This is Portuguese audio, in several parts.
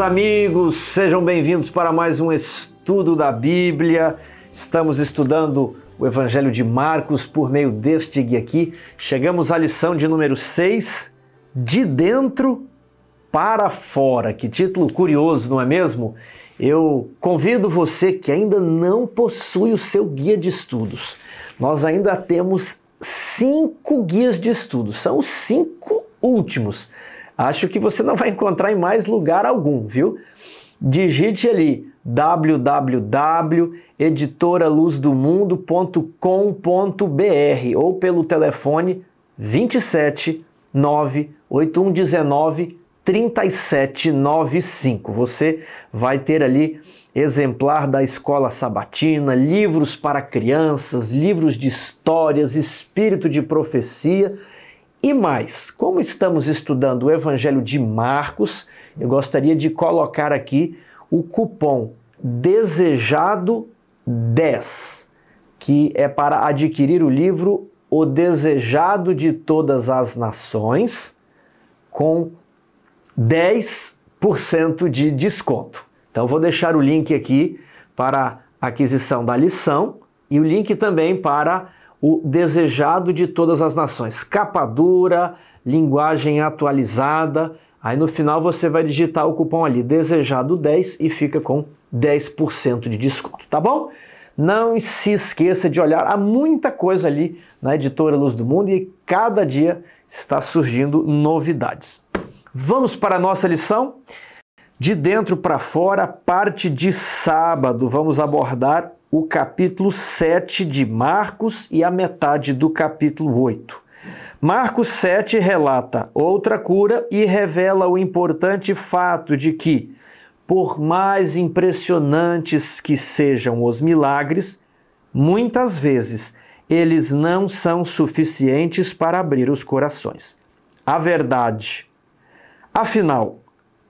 amigos, sejam bem-vindos para mais um estudo da Bíblia. Estamos estudando o Evangelho de Marcos por meio deste guia aqui. Chegamos à lição de número 6, de dentro para fora. Que título curioso, não é mesmo? Eu convido você que ainda não possui o seu guia de estudos. Nós ainda temos cinco guias de estudos, são os cinco últimos. Acho que você não vai encontrar em mais lugar algum, viu? Digite ali www.editoraluzdomundo.com.br ou pelo telefone 27 98119 3795. Você vai ter ali exemplar da escola sabatina, livros para crianças, livros de histórias, espírito de profecia e mais, como estamos estudando o Evangelho de Marcos, eu gostaria de colocar aqui o cupom Desejado 10, que é para adquirir o livro O Desejado de Todas as Nações, com 10% de desconto. Então, vou deixar o link aqui para aquisição da lição e o link também para o desejado de todas as nações. Capa dura, linguagem atualizada. Aí no final você vai digitar o cupom ali, desejado 10 e fica com 10% de desconto, tá bom? Não se esqueça de olhar, há muita coisa ali na editora Luz do Mundo e cada dia está surgindo novidades. Vamos para a nossa lição? De dentro para fora, parte de sábado. Vamos abordar o capítulo 7 de Marcos e a metade do capítulo 8. Marcos 7 relata outra cura e revela o importante fato de que, por mais impressionantes que sejam os milagres, muitas vezes eles não são suficientes para abrir os corações. A verdade. Afinal,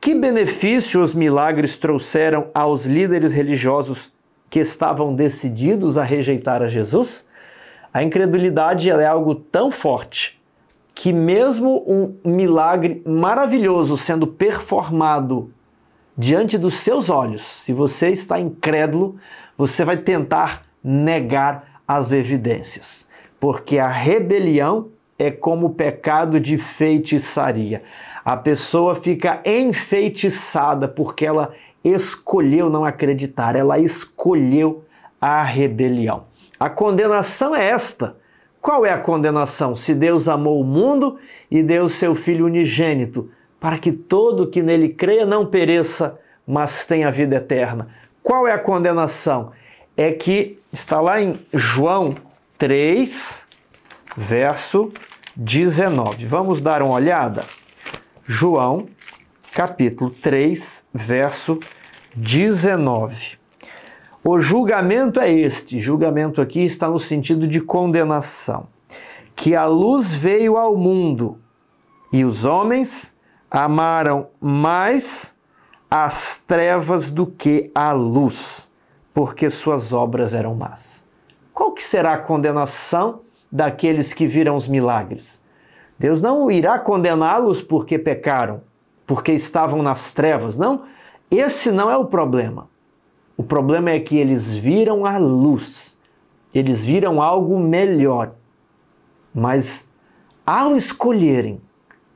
que benefício os milagres trouxeram aos líderes religiosos que estavam decididos a rejeitar a Jesus, a incredulidade é algo tão forte que, mesmo um milagre maravilhoso sendo performado diante dos seus olhos, se você está incrédulo, você vai tentar negar as evidências, porque a rebelião é como o pecado de feitiçaria. A pessoa fica enfeitiçada porque ela escolheu não acreditar, ela escolheu a rebelião. A condenação é esta. Qual é a condenação? Se Deus amou o mundo e deu seu Filho unigênito, para que todo que nele creia não pereça, mas tenha vida eterna. Qual é a condenação? É que está lá em João 3, verso 19. Vamos dar uma olhada? João capítulo 3, verso 19. O julgamento é este, julgamento aqui está no sentido de condenação, que a luz veio ao mundo e os homens amaram mais as trevas do que a luz, porque suas obras eram más. Qual que será a condenação daqueles que viram os milagres? Deus não irá condená-los porque pecaram, porque estavam nas trevas. Não, esse não é o problema. O problema é que eles viram a luz, eles viram algo melhor. Mas ao escolherem,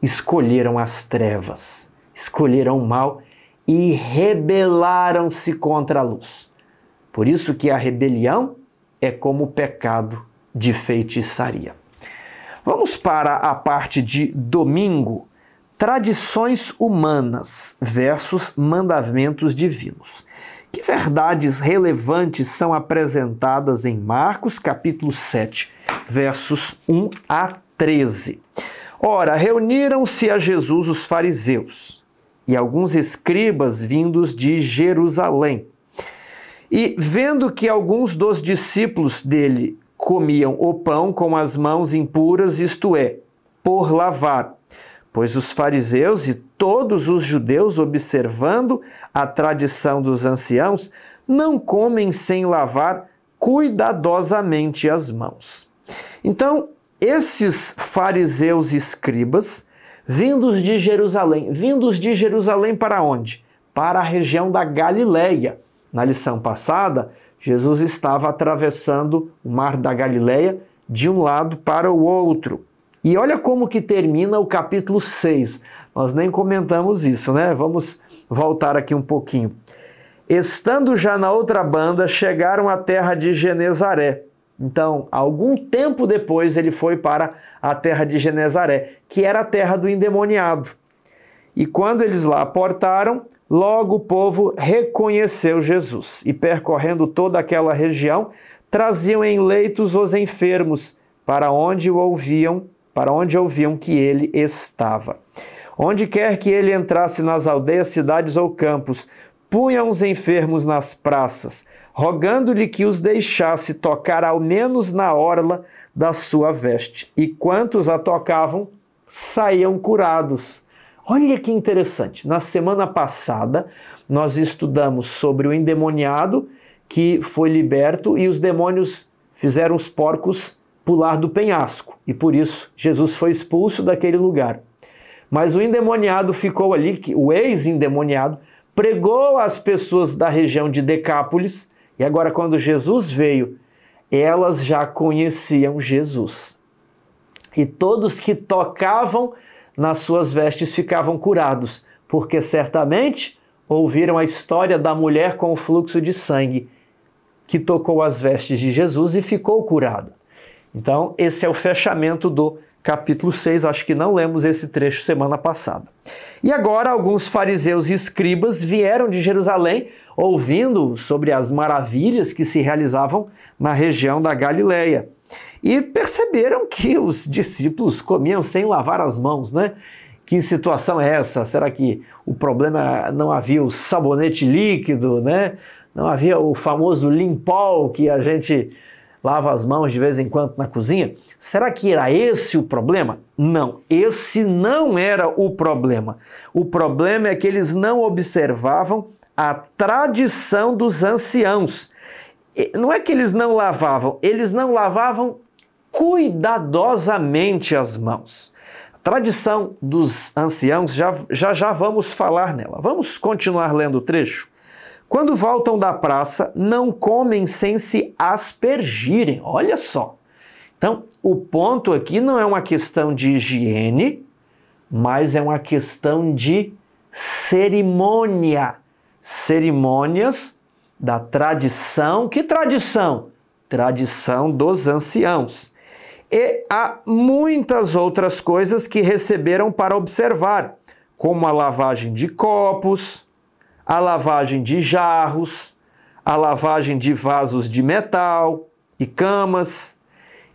escolheram as trevas, escolheram o mal e rebelaram-se contra a luz. Por isso que a rebelião é como o pecado de feitiçaria. Vamos para a parte de domingo Tradições humanas versus mandamentos divinos. Que verdades relevantes são apresentadas em Marcos, capítulo 7, versos 1 a 13? Ora, reuniram-se a Jesus os fariseus e alguns escribas vindos de Jerusalém. E vendo que alguns dos discípulos dele comiam o pão com as mãos impuras, isto é, por lavar, pois os fariseus e todos os judeus, observando a tradição dos anciãos, não comem sem lavar cuidadosamente as mãos. Então, esses fariseus e escribas, vindos de Jerusalém, vindos de Jerusalém para onde? Para a região da Galileia. Na lição passada, Jesus estava atravessando o mar da Galileia de um lado para o outro. E olha como que termina o capítulo 6. Nós nem comentamos isso, né? Vamos voltar aqui um pouquinho. Estando já na outra banda, chegaram à terra de Genezaré. Então, algum tempo depois, ele foi para a terra de Genezaré, que era a terra do endemoniado. E quando eles lá aportaram, logo o povo reconheceu Jesus e, percorrendo toda aquela região, traziam em leitos os enfermos, para onde o ouviam para onde ouviam que ele estava. Onde quer que ele entrasse nas aldeias, cidades ou campos, punham os enfermos nas praças, rogando-lhe que os deixasse tocar ao menos na orla da sua veste. E quantos a tocavam, saíam curados. Olha que interessante. Na semana passada, nós estudamos sobre o endemoniado que foi liberto e os demônios fizeram os porcos pular do penhasco e por isso Jesus foi expulso daquele lugar. Mas o endemoniado ficou ali, o ex-endemoniado, pregou às pessoas da região de Decápolis e agora, quando Jesus veio, elas já conheciam Jesus. E todos que tocavam nas suas vestes ficavam curados, porque certamente ouviram a história da mulher com o fluxo de sangue, que tocou as vestes de Jesus e ficou curado. Então, esse é o fechamento do capítulo 6. Acho que não lemos esse trecho semana passada. E agora, alguns fariseus e escribas vieram de Jerusalém ouvindo sobre as maravilhas que se realizavam na região da Galileia. E perceberam que os discípulos comiam sem lavar as mãos, né? Que situação é essa? Será que o problema não havia o sabonete líquido, né? Não havia o famoso limpol que a gente lava as mãos de vez em quando na cozinha? Será que era esse o problema? Não, esse não era o problema. O problema é que eles não observavam a tradição dos anciãos. Não é que eles não lavavam, eles não lavavam cuidadosamente as mãos. A tradição dos anciãos, já, já já vamos falar nela. Vamos continuar lendo o trecho? Quando voltam da praça, não comem sem se aspergirem. Olha só. Então, o ponto aqui não é uma questão de higiene, mas é uma questão de cerimônia. Cerimônias da tradição. Que tradição? Tradição dos anciãos. E há muitas outras coisas que receberam para observar, como a lavagem de copos, a lavagem de jarros, a lavagem de vasos de metal e camas.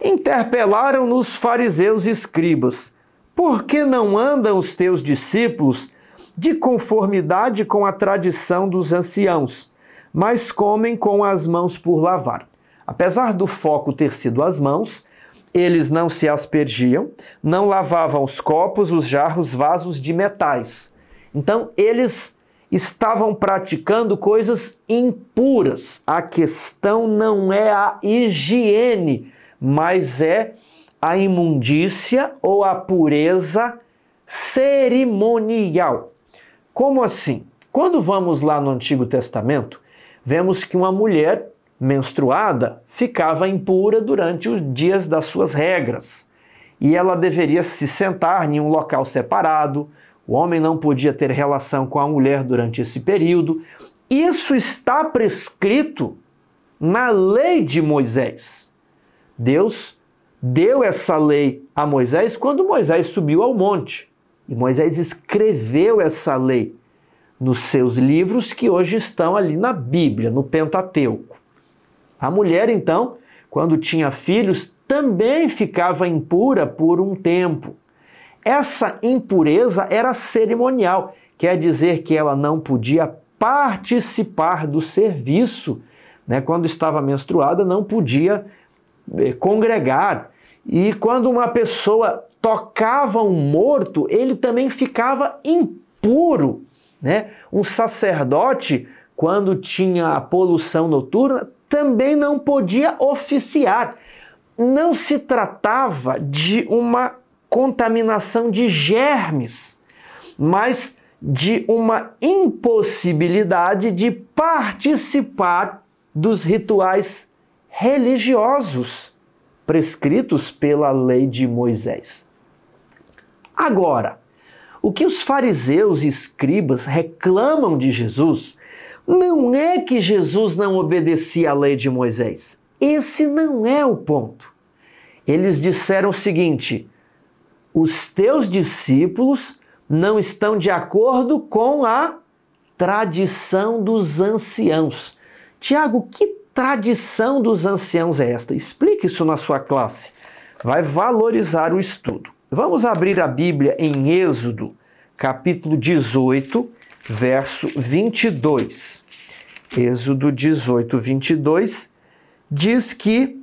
Interpelaram-nos fariseus e escribas: Por que não andam os teus discípulos de conformidade com a tradição dos anciãos, mas comem com as mãos por lavar? Apesar do foco ter sido as mãos, eles não se aspergiam, não lavavam os copos, os jarros, vasos de metais. Então, eles estavam praticando coisas impuras. A questão não é a higiene, mas é a imundícia ou a pureza cerimonial. Como assim? Quando vamos lá no Antigo Testamento, vemos que uma mulher menstruada ficava impura durante os dias das suas regras. E ela deveria se sentar em um local separado, o homem não podia ter relação com a mulher durante esse período. Isso está prescrito na lei de Moisés. Deus deu essa lei a Moisés quando Moisés subiu ao monte. E Moisés escreveu essa lei nos seus livros que hoje estão ali na Bíblia, no Pentateuco. A mulher, então, quando tinha filhos, também ficava impura por um tempo. Essa impureza era cerimonial, quer dizer que ela não podia participar do serviço. Né? Quando estava menstruada, não podia eh, congregar. E quando uma pessoa tocava um morto, ele também ficava impuro. Né? Um sacerdote, quando tinha a poluição noturna, também não podia oficiar. Não se tratava de uma contaminação de germes, mas de uma impossibilidade de participar dos rituais religiosos prescritos pela lei de Moisés. Agora, o que os fariseus e escribas reclamam de Jesus não é que Jesus não obedecia à lei de Moisés. Esse não é o ponto. Eles disseram o seguinte: os teus discípulos não estão de acordo com a tradição dos anciãos. Tiago, que tradição dos anciãos é esta? Explique isso na sua classe. Vai valorizar o estudo. Vamos abrir a Bíblia em Êxodo, capítulo 18, verso 22. Êxodo 18, 22 diz que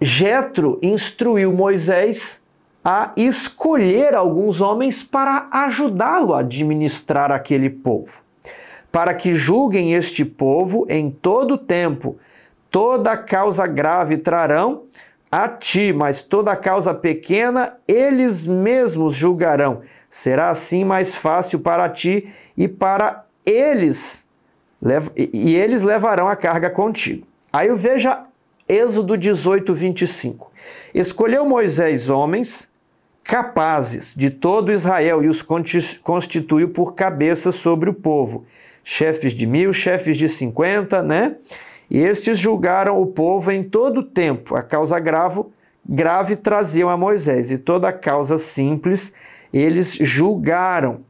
Jetro instruiu Moisés a escolher alguns homens para ajudá-lo a administrar aquele povo, para que julguem este povo em todo tempo. Toda causa grave trarão a ti, mas toda causa pequena eles mesmos julgarão. Será assim mais fácil para ti e para eles, e eles levarão a carga contigo. Aí veja Êxodo 18, 25. Escolheu Moisés homens capazes de todo Israel e os constituiu por cabeça sobre o povo, chefes de mil, chefes de cinquenta, né? E estes julgaram o povo em todo o tempo. A causa grave, grave traziam a Moisés, e toda a causa simples eles julgaram.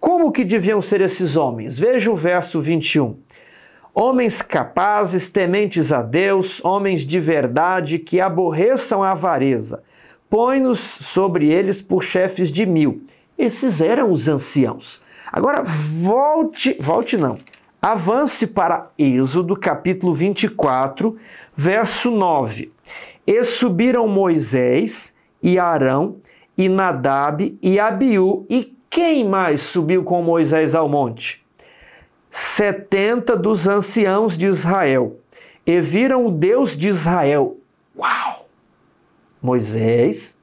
Como que deviam ser esses homens? Veja o verso 21. Homens capazes, tementes a Deus, homens de verdade que aborreçam a avareza. Põe-nos sobre eles por chefes de mil. Esses eram os anciãos. Agora volte, volte não. Avance para Êxodo, capítulo 24, verso 9. E subiram Moisés e Arão e Nadab e Abiú. E quem mais subiu com Moisés ao monte? setenta dos anciãos de Israel e viram o Deus de Israel. Uau! Moisés,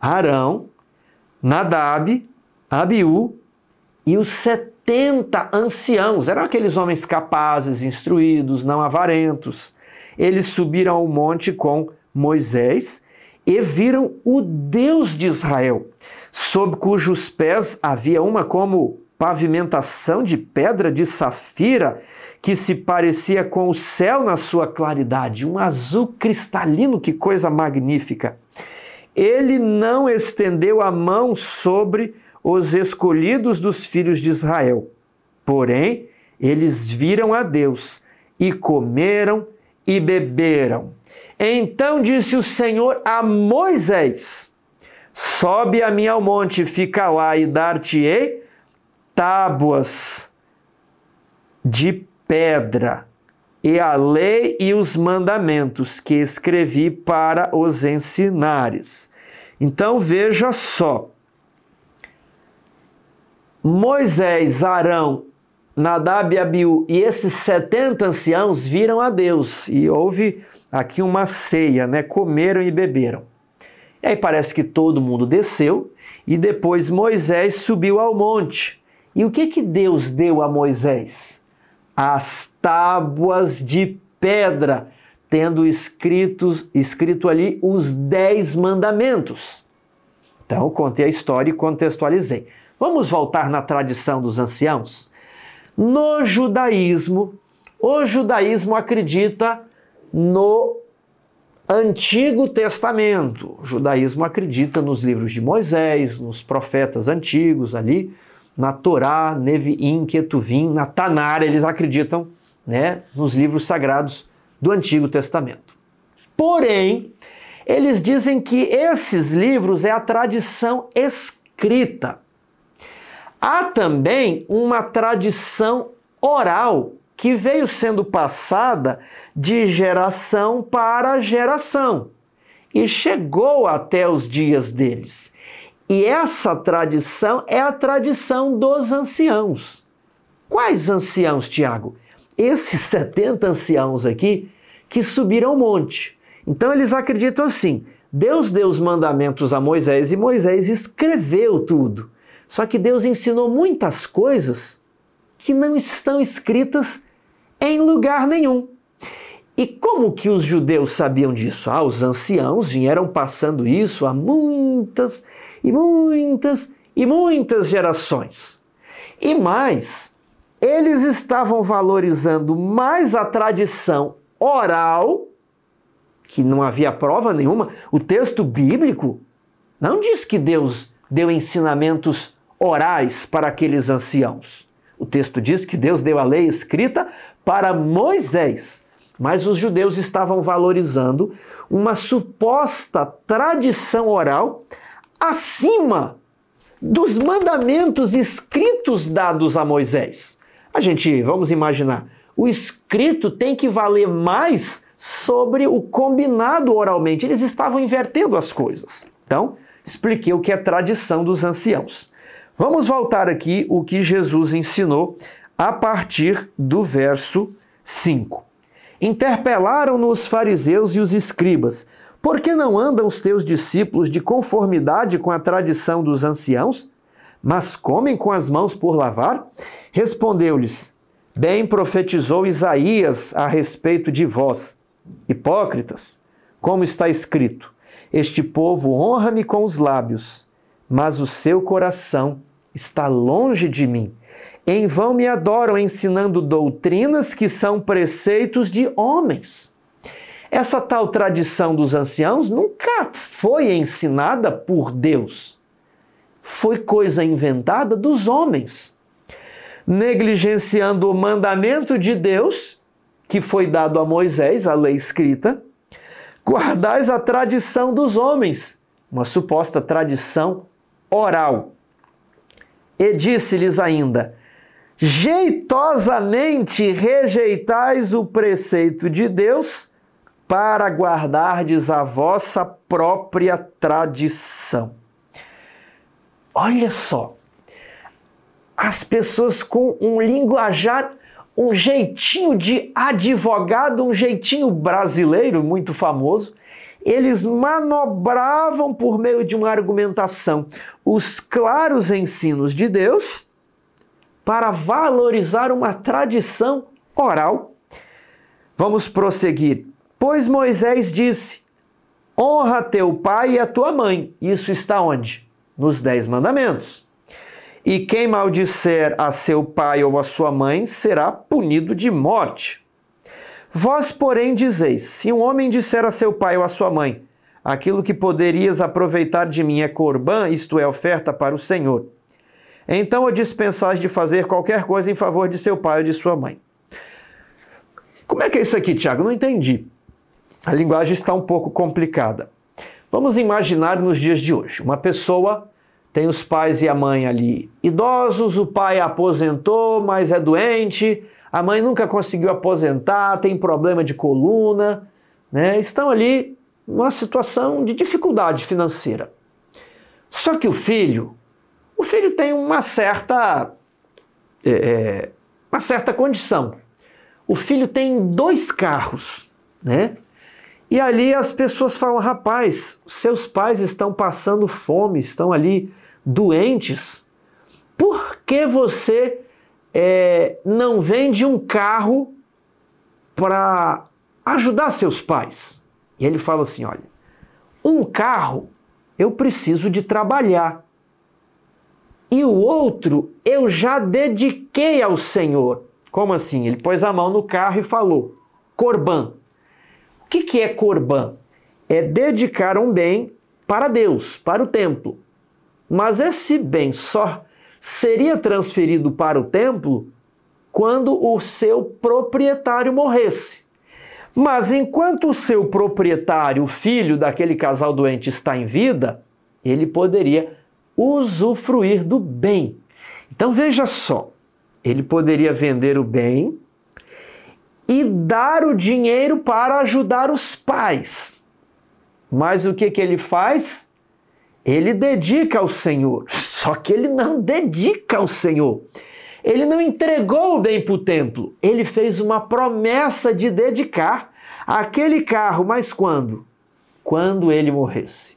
Arão, Nadab, Abiú e os setenta anciãos. Eram aqueles homens capazes, instruídos, não avarentos. Eles subiram ao monte com Moisés e viram o Deus de Israel, sob cujos pés havia uma como pavimentação de pedra de safira que se parecia com o céu na sua claridade, um azul cristalino, que coisa magnífica. Ele não estendeu a mão sobre os escolhidos dos filhos de Israel. Porém, eles viram a Deus e comeram e beberam. Então disse o Senhor a Moisés: Sobe a mim ao monte, fica lá e dar-te-ei tábuas de pedra e a lei e os mandamentos que escrevi para os ensinares. Então veja só. Moisés, Arão, Nadab e Abiú e esses 70 anciãos viram a Deus e houve aqui uma ceia, né? Comeram e beberam. E aí parece que todo mundo desceu e depois Moisés subiu ao monte e o que, que Deus deu a Moisés? As tábuas de pedra, tendo escritos, escrito ali os dez mandamentos. Então, contei a história e contextualizei. Vamos voltar na tradição dos anciãos? No judaísmo, o judaísmo acredita no Antigo Testamento. O judaísmo acredita nos livros de Moisés, nos profetas antigos ali, na Torá, Nevi'im, Ketuvim, na Tanar, eles acreditam né, nos livros sagrados do Antigo Testamento. Porém, eles dizem que esses livros é a tradição escrita. Há também uma tradição oral que veio sendo passada de geração para geração e chegou até os dias deles. E essa tradição é a tradição dos anciãos. Quais anciãos, Tiago? Esses 70 anciãos aqui que subiram o monte. Então eles acreditam assim: Deus deu os mandamentos a Moisés e Moisés escreveu tudo. Só que Deus ensinou muitas coisas que não estão escritas em lugar nenhum. E como que os judeus sabiam disso? Ah, os anciãos vieram passando isso há muitas e muitas e muitas gerações. E mais, eles estavam valorizando mais a tradição oral, que não havia prova nenhuma. O texto bíblico não diz que Deus deu ensinamentos orais para aqueles anciãos. O texto diz que Deus deu a lei escrita para Moisés mas os judeus estavam valorizando uma suposta tradição oral acima dos mandamentos escritos dados a Moisés. A gente, vamos imaginar, o escrito tem que valer mais sobre o combinado oralmente. Eles estavam invertendo as coisas. Então, expliquei o que é tradição dos anciãos. Vamos voltar aqui o que Jesus ensinou a partir do verso 5. Interpelaram-no os fariseus e os escribas: Por que não andam os teus discípulos de conformidade com a tradição dos anciãos, mas comem com as mãos por lavar? Respondeu-lhes: Bem profetizou Isaías a respeito de vós, hipócritas, como está escrito: Este povo honra-me com os lábios, mas o seu coração está longe de mim em vão me adoram ensinando doutrinas que são preceitos de homens. Essa tal tradição dos anciãos nunca foi ensinada por Deus. Foi coisa inventada dos homens, negligenciando o mandamento de Deus que foi dado a Moisés, a lei escrita, guardais a tradição dos homens, uma suposta tradição oral. E disse-lhes ainda: jeitosamente rejeitais o preceito de Deus para guardardes a vossa própria tradição. Olha só, as pessoas com um linguajar, um jeitinho de advogado, um jeitinho brasileiro muito famoso, eles manobravam por meio de uma argumentação os claros ensinos de Deus para valorizar uma tradição oral. Vamos prosseguir. Pois Moisés disse: honra teu pai e a tua mãe. Isso está onde? Nos Dez Mandamentos. E quem maldisser a seu pai ou a sua mãe será punido de morte. Vós, porém, dizeis: se um homem disser a seu pai ou a sua mãe, aquilo que poderias aproveitar de mim é corbã, isto é, oferta para o Senhor, então o dispensais de fazer qualquer coisa em favor de seu pai ou de sua mãe. Como é que é isso aqui, Tiago? Não entendi. A linguagem está um pouco complicada. Vamos imaginar nos dias de hoje. Uma pessoa tem os pais e a mãe ali idosos, o pai aposentou, mas é doente, a mãe nunca conseguiu aposentar, tem problema de coluna, né? Estão ali numa situação de dificuldade financeira. Só que o filho o filho tem uma certa, é, é, uma certa condição. O filho tem dois carros, né? E ali as pessoas falam: rapaz, seus pais estão passando fome, estão ali doentes. Por que você é, não vende um carro para ajudar seus pais? E ele fala assim: olha, um carro eu preciso de trabalhar e o outro eu já dediquei ao Senhor. Como assim? Ele pôs a mão no carro e falou: Corban. O que, que é corban? É dedicar um bem para Deus, para o templo. Mas esse bem só seria transferido para o templo quando o seu proprietário morresse. Mas enquanto o seu proprietário, o filho daquele casal doente, está em vida, ele poderia usufruir do bem. Então veja só, ele poderia vender o bem e dar o dinheiro para ajudar os pais. Mas o que, que ele faz? Ele dedica ao Senhor. Só que ele não dedica ao Senhor. Ele não entregou o bem para o templo. Ele fez uma promessa de dedicar aquele carro, mas quando? Quando ele morresse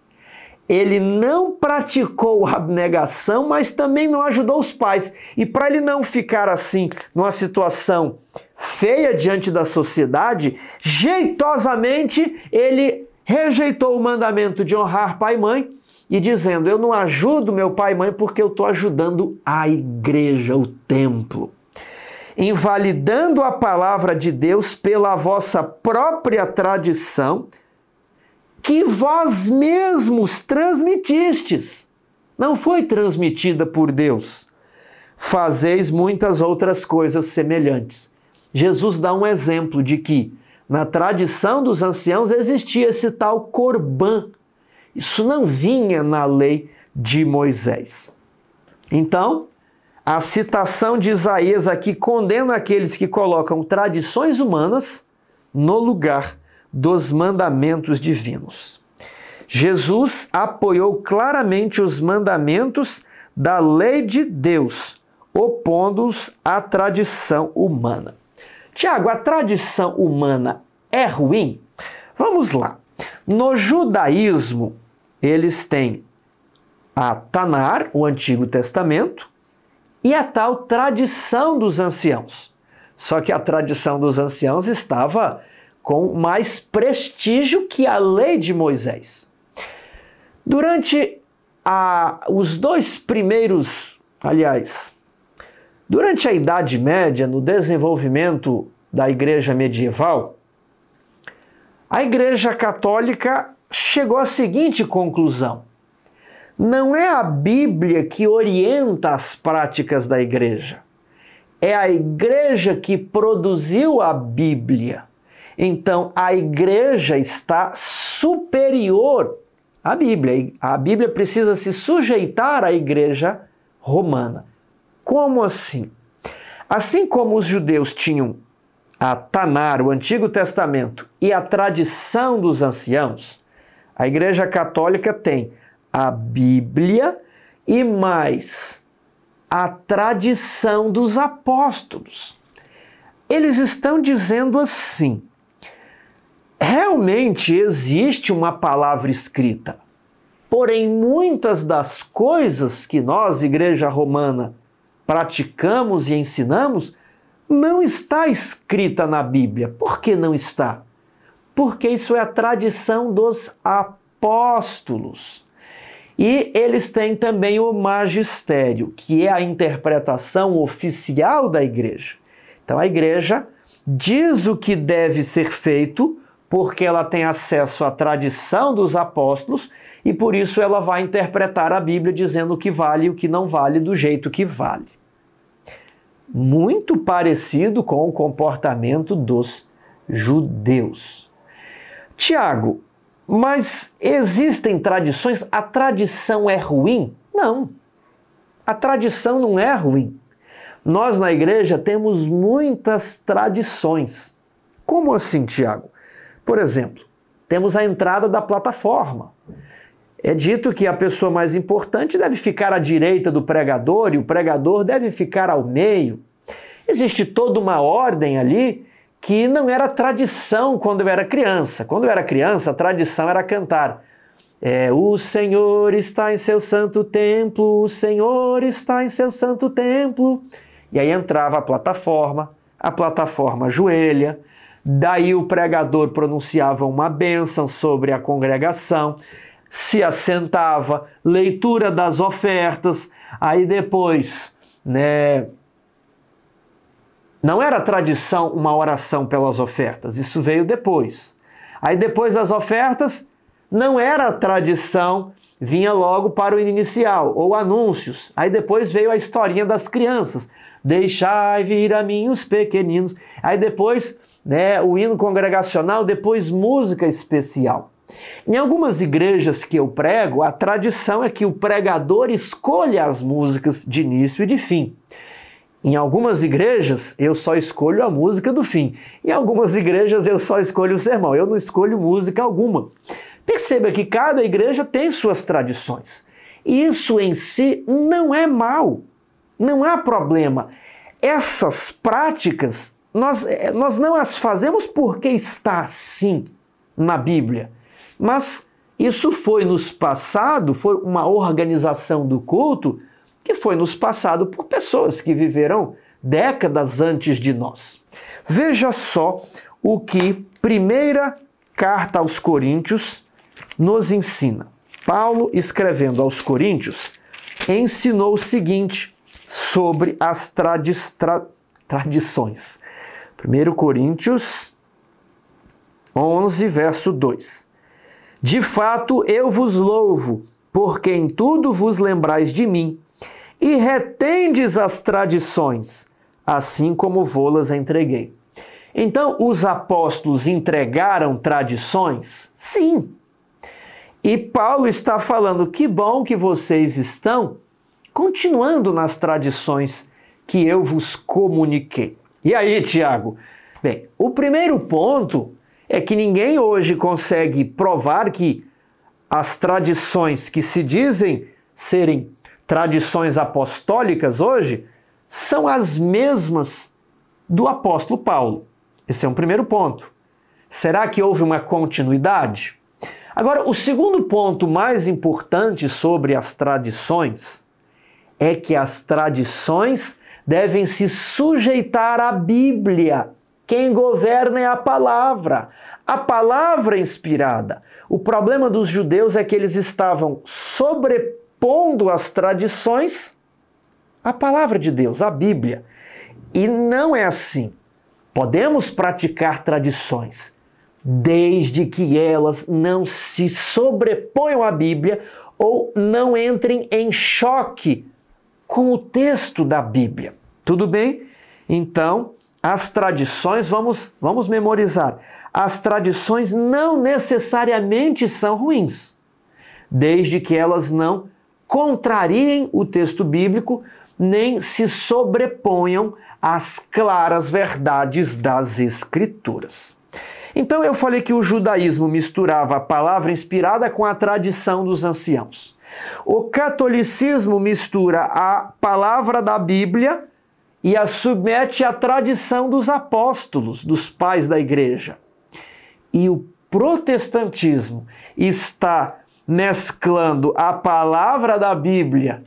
ele não praticou abnegação, mas também não ajudou os pais. E para ele não ficar assim, numa situação feia diante da sociedade, jeitosamente ele rejeitou o mandamento de honrar pai e mãe e dizendo: Eu não ajudo meu pai e mãe porque eu estou ajudando a igreja, o templo. Invalidando a palavra de Deus pela vossa própria tradição, que vós mesmos transmitistes. Não foi transmitida por Deus. Fazeis muitas outras coisas semelhantes. Jesus dá um exemplo de que na tradição dos anciãos existia esse tal corban. Isso não vinha na lei de Moisés. Então, a citação de Isaías aqui condena aqueles que colocam tradições humanas no lugar dos mandamentos divinos. Jesus apoiou claramente os mandamentos da lei de Deus, opondo-os à tradição humana. Tiago, a tradição humana é ruim? Vamos lá. No judaísmo, eles têm a Tanar, o Antigo Testamento, e a tal tradição dos anciãos. Só que a tradição dos anciãos estava com mais prestígio que a lei de Moisés. Durante a, os dois primeiros, aliás, durante a Idade Média, no desenvolvimento da Igreja Medieval, a Igreja Católica chegou à seguinte conclusão: não é a Bíblia que orienta as práticas da Igreja, é a Igreja que produziu a Bíblia. Então a igreja está superior à Bíblia. A Bíblia precisa se sujeitar à igreja romana. Como assim? Assim como os judeus tinham a Tanar, o Antigo Testamento, e a tradição dos anciãos, a Igreja Católica tem a Bíblia e mais a tradição dos apóstolos. Eles estão dizendo assim: realmente existe uma palavra escrita. Porém, muitas das coisas que nós, Igreja Romana, praticamos e ensinamos não está escrita na Bíblia. Por que não está? Porque isso é a tradição dos apóstolos. E eles têm também o magistério, que é a interpretação oficial da igreja. Então a igreja diz o que deve ser feito porque ela tem acesso à tradição dos apóstolos e por isso ela vai interpretar a Bíblia dizendo o que vale e o que não vale do jeito que vale. Muito parecido com o comportamento dos judeus. Tiago, mas existem tradições? A tradição é ruim? Não. A tradição não é ruim. Nós na igreja temos muitas tradições. Como assim, Tiago? Por exemplo, temos a entrada da plataforma. É dito que a pessoa mais importante deve ficar à direita do pregador e o pregador deve ficar ao meio. Existe toda uma ordem ali que não era tradição quando eu era criança. Quando eu era criança, a tradição era cantar. É, o Senhor está em seu santo templo, o Senhor está em seu santo templo. E aí entrava a plataforma, a plataforma joelha, Daí o pregador pronunciava uma bênção sobre a congregação, se assentava, leitura das ofertas, aí depois, né? Não era tradição uma oração pelas ofertas, isso veio depois. Aí depois das ofertas, não era tradição, vinha logo para o inicial, ou anúncios. Aí depois veio a historinha das crianças. Deixai vir a mim os pequeninos. Aí depois né, o hino congregacional, depois música especial. Em algumas igrejas que eu prego, a tradição é que o pregador escolha as músicas de início e de fim. Em algumas igrejas, eu só escolho a música do fim. Em algumas igrejas, eu só escolho o sermão. Eu não escolho música alguma. Perceba que cada igreja tem suas tradições. Isso em si não é mal, não há problema. Essas práticas nós, eh, nós não as fazemos porque está assim na Bíblia, mas isso foi nos passado, foi uma organização do culto que foi nos passado por pessoas que viveram décadas antes de nós. Veja só o que primeira carta aos Coríntios nos ensina. Paulo, escrevendo aos Coríntios, ensinou o seguinte sobre as tradi tra tradições. 1 Coríntios 11, verso 2. De fato, eu vos louvo, porque em tudo vos lembrais de mim, e retendes as tradições, assim como vô-las entreguei. Então, os apóstolos entregaram tradições? Sim. E Paulo está falando: que bom que vocês estão continuando nas tradições que eu vos comuniquei. E aí, Tiago? Bem, o primeiro ponto é que ninguém hoje consegue provar que as tradições que se dizem serem tradições apostólicas hoje são as mesmas do apóstolo Paulo. Esse é um primeiro ponto. Será que houve uma continuidade? Agora, o segundo ponto mais importante sobre as tradições é que as tradições devem se sujeitar à Bíblia. Quem governa é a palavra, a palavra é inspirada. O problema dos judeus é que eles estavam sobrepondo as tradições à palavra de Deus, à Bíblia. E não é assim. Podemos praticar tradições, desde que elas não se sobreponham à Bíblia ou não entrem em choque com o texto da Bíblia. Tudo bem? Então, as tradições, vamos, vamos memorizar. As tradições não necessariamente são ruins, desde que elas não contrariem o texto bíblico, nem se sobreponham às claras verdades das Escrituras. Então eu falei que o judaísmo misturava a palavra inspirada com a tradição dos anciãos. O catolicismo mistura a palavra da Bíblia e a submete à tradição dos apóstolos, dos pais da igreja. E o protestantismo está mesclando a palavra da Bíblia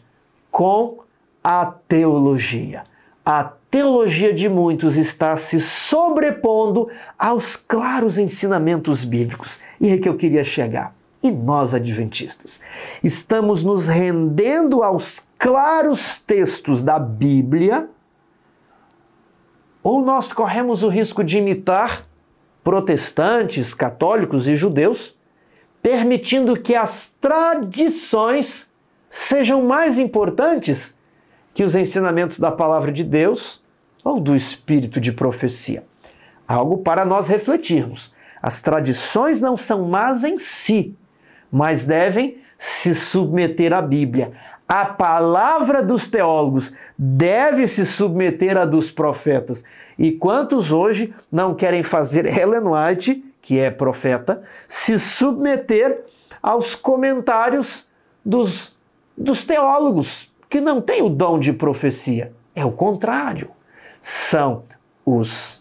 com a teologia. A teologia de muitos está se sobrepondo aos claros ensinamentos bíblicos. E é que eu queria chegar e nós adventistas. Estamos nos rendendo aos claros textos da Bíblia ou nós corremos o risco de imitar protestantes, católicos e judeus, permitindo que as tradições sejam mais importantes que os ensinamentos da palavra de Deus ou do espírito de profecia. Algo para nós refletirmos. As tradições não são más em si, mas devem se submeter à Bíblia. A palavra dos teólogos deve se submeter à dos profetas. E quantos hoje não querem fazer Ellen White, que é profeta, se submeter aos comentários dos, dos teólogos, que não têm o dom de profecia? É o contrário. São os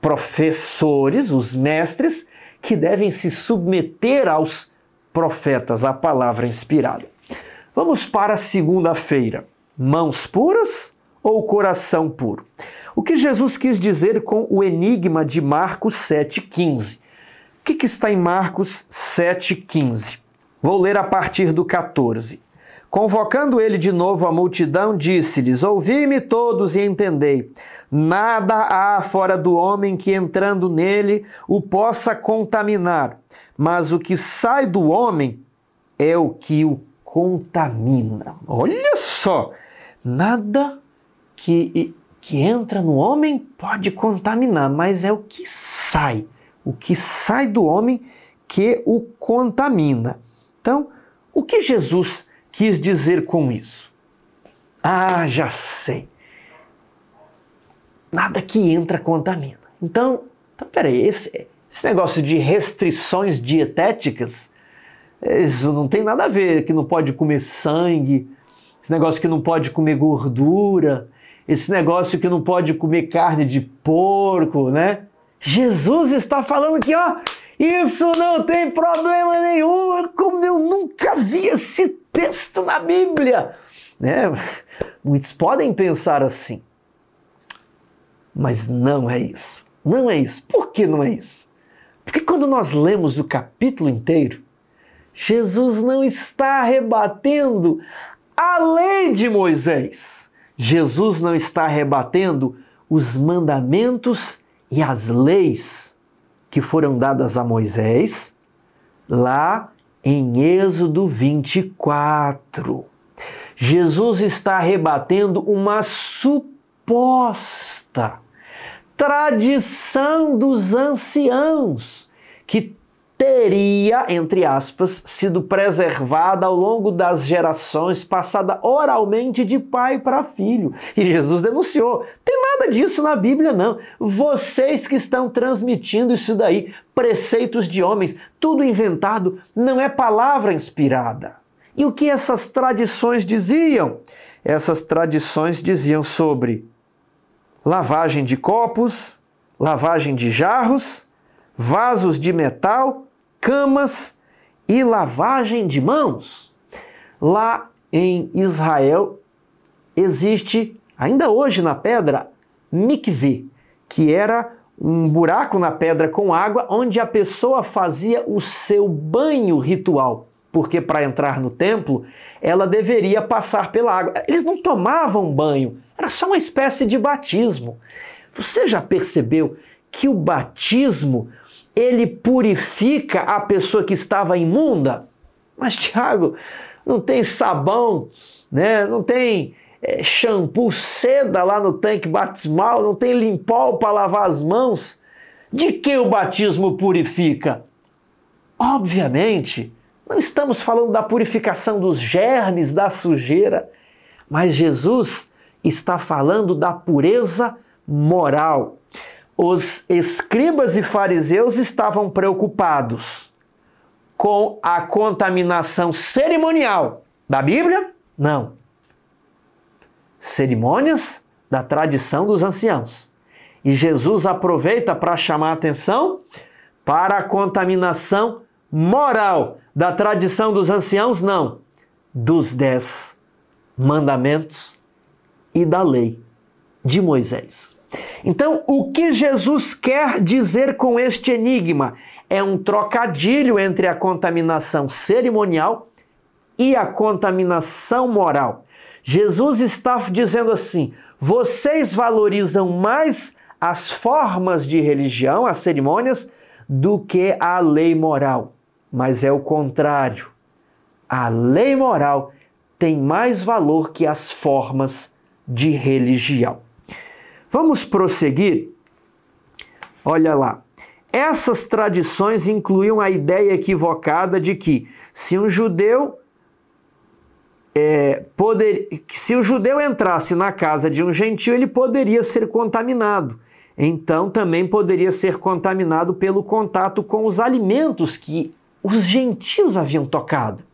professores, os mestres, que devem se submeter aos profetas, a palavra inspirada. Vamos para segunda-feira. Mãos puras ou coração puro? O que Jesus quis dizer com o enigma de Marcos 7,15? O que, que está em Marcos 7,15? Vou ler a partir do 14. Convocando ele de novo a multidão, disse-lhes: Ouvi-me todos e entendei. Nada há fora do homem que entrando nele o possa contaminar, mas o que sai do homem é o que o contamina. Olha só! Nada que, que entra no homem pode contaminar, mas é o que sai. O que sai do homem que o contamina. Então, o que Jesus quis dizer com isso? Ah, já sei. Nada que entra contamina. Então, então peraí, esse, esse negócio de restrições dietéticas, isso não tem nada a ver, que não pode comer sangue, esse negócio que não pode comer gordura, esse negócio que não pode comer carne de porco, né? Jesus está falando que, ó, isso não tem problema nenhum, como eu nunca vi esse texto na Bíblia. Né? Muitos podem pensar assim. Mas não é isso. Não é isso. Por que não é isso? Porque quando nós lemos o capítulo inteiro, Jesus não está rebatendo a lei de Moisés. Jesus não está rebatendo os mandamentos e as leis que foram dadas a Moisés lá em Êxodo 24, Jesus está rebatendo uma suposta tradição dos anciãos que teria, entre aspas, sido preservada ao longo das gerações, passada oralmente de pai para filho. E Jesus denunciou. Tem nada disso na Bíblia, não. Vocês que estão transmitindo isso daí, preceitos de homens, tudo inventado, não é palavra inspirada. E o que essas tradições diziam? Essas tradições diziam sobre lavagem de copos, lavagem de jarros, vasos de metal, camas e lavagem de mãos. Lá em Israel existe, ainda hoje na pedra, mikve, que era um buraco na pedra com água onde a pessoa fazia o seu banho ritual, porque para entrar no templo ela deveria passar pela água. Eles não tomavam banho, era só uma espécie de batismo. Você já percebeu que o batismo ele purifica a pessoa que estava imunda? Mas, Tiago, não tem sabão, né? não tem é, shampoo, seda lá no tanque batismal, não tem limpol para lavar as mãos. De que o batismo purifica? Obviamente, não estamos falando da purificação dos germes, da sujeira, mas Jesus está falando da pureza moral os escribas e fariseus estavam preocupados com a contaminação cerimonial da Bíblia? Não. Cerimônias da tradição dos anciãos. E Jesus aproveita para chamar a atenção para a contaminação moral da tradição dos anciãos, não, dos dez mandamentos e da lei de Moisés. Então, o que Jesus quer dizer com este enigma? É um trocadilho entre a contaminação cerimonial e a contaminação moral. Jesus está dizendo assim: vocês valorizam mais as formas de religião, as cerimônias, do que a lei moral. Mas é o contrário. A lei moral tem mais valor que as formas de religião. Vamos prosseguir? Olha lá. Essas tradições incluíam a ideia equivocada de que se um judeu é, poder, se o judeu entrasse na casa de um gentio, ele poderia ser contaminado. Então também poderia ser contaminado pelo contato com os alimentos que os gentios haviam tocado.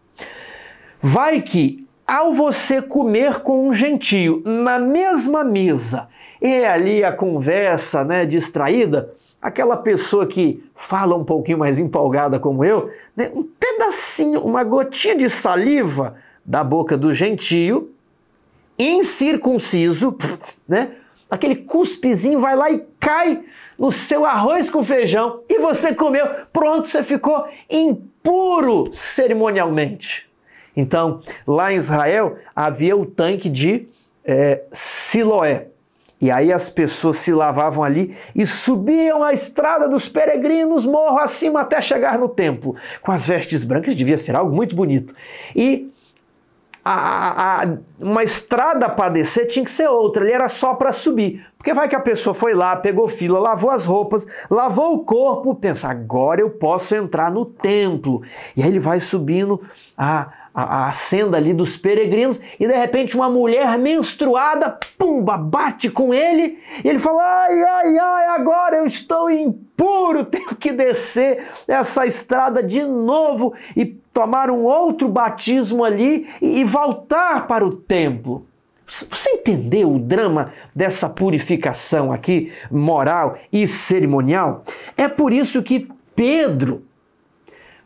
Vai que ao você comer com um gentio na mesma mesa, e é ali a conversa né, distraída, aquela pessoa que fala um pouquinho mais empolgada como eu, né, um pedacinho, uma gotinha de saliva da boca do gentio, incircunciso, né? Aquele cuspezinho vai lá e cai no seu arroz com feijão e você comeu, pronto, você ficou impuro cerimonialmente. Então, lá em Israel havia o tanque de é, Siloé, e aí as pessoas se lavavam ali e subiam a estrada dos peregrinos, morro acima até chegar no templo, com as vestes brancas, devia ser algo muito bonito. E a, a, a, uma estrada para descer tinha que ser outra, ali era só para subir. Porque vai que a pessoa foi lá, pegou fila, lavou as roupas, lavou o corpo, pensa, agora eu posso entrar no templo. E aí ele vai subindo a a, a senda ali dos peregrinos e de repente uma mulher menstruada, pumba, bate com ele e ele fala: ai, ai, ai, agora eu estou impuro, tenho que descer essa estrada de novo e tomar um outro batismo ali e, e voltar para o templo. Você entendeu o drama dessa purificação aqui, moral e cerimonial? É por isso que Pedro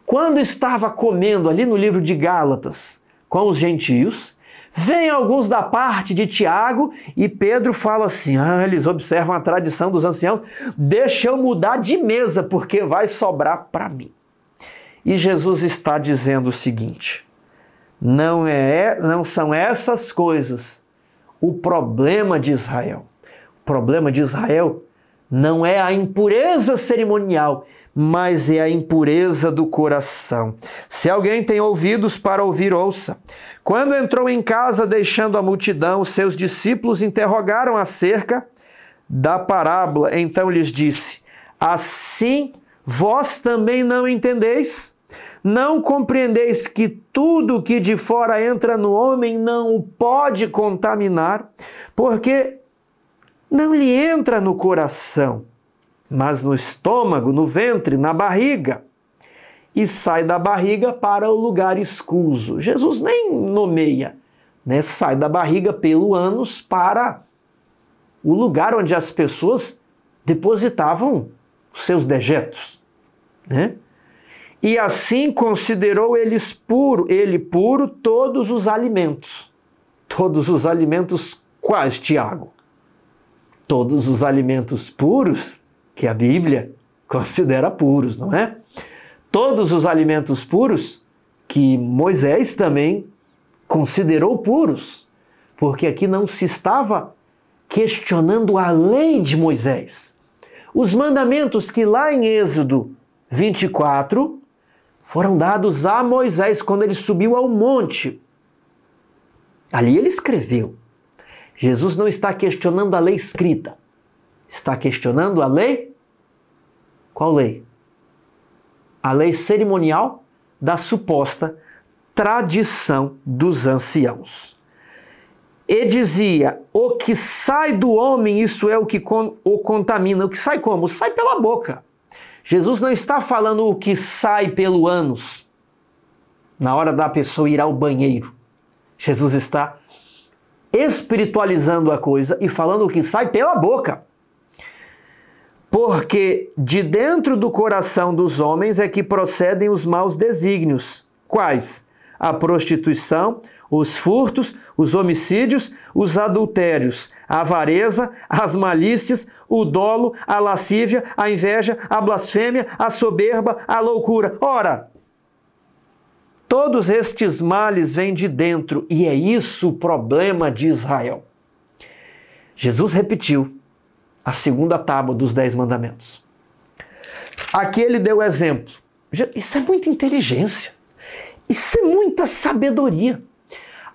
quando estava comendo ali no livro de Gálatas com os gentios, vem alguns da parte de Tiago e Pedro fala assim: ah, eles observam a tradição dos anciãos, deixa eu mudar de mesa, porque vai sobrar para mim. E Jesus está dizendo o seguinte: não, é, não são essas coisas o problema de Israel. O problema de Israel não é a impureza cerimonial mas é a impureza do coração. Se alguém tem ouvidos para ouvir, ouça. Quando entrou em casa, deixando a multidão, seus discípulos interrogaram acerca da parábola. Então lhes disse: Assim vós também não entendeis? Não compreendeis que tudo que de fora entra no homem não o pode contaminar, porque não lhe entra no coração mas no estômago, no ventre, na barriga. E sai da barriga para o lugar escuso. Jesus nem nomeia, né? Sai da barriga pelo ânus para o lugar onde as pessoas depositavam os seus dejetos, né? E assim considerou eles puro, ele puro todos os alimentos. Todos os alimentos quais, Tiago? Todos os alimentos puros? que a Bíblia considera puros, não é? Todos os alimentos puros que Moisés também considerou puros, porque aqui não se estava questionando a lei de Moisés. Os mandamentos que lá em Êxodo 24 foram dados a Moisés quando ele subiu ao monte. Ali ele escreveu. Jesus não está questionando a lei escrita. Está questionando a lei? Qual lei? A lei cerimonial da suposta tradição dos anciãos. E dizia: o que sai do homem, isso é o que o contamina. O que sai como? Sai pela boca. Jesus não está falando o que sai pelo ânus, na hora da pessoa ir ao banheiro. Jesus está espiritualizando a coisa e falando o que sai pela boca. Porque de dentro do coração dos homens é que procedem os maus desígnios. Quais? A prostituição, os furtos, os homicídios, os adultérios, a avareza, as malícias, o dolo, a lascívia, a inveja, a blasfêmia, a soberba, a loucura. Ora, todos estes males vêm de dentro e é isso o problema de Israel. Jesus repetiu: a segunda tábua dos Dez Mandamentos. Aqui ele deu exemplo. Isso é muita inteligência. Isso é muita sabedoria.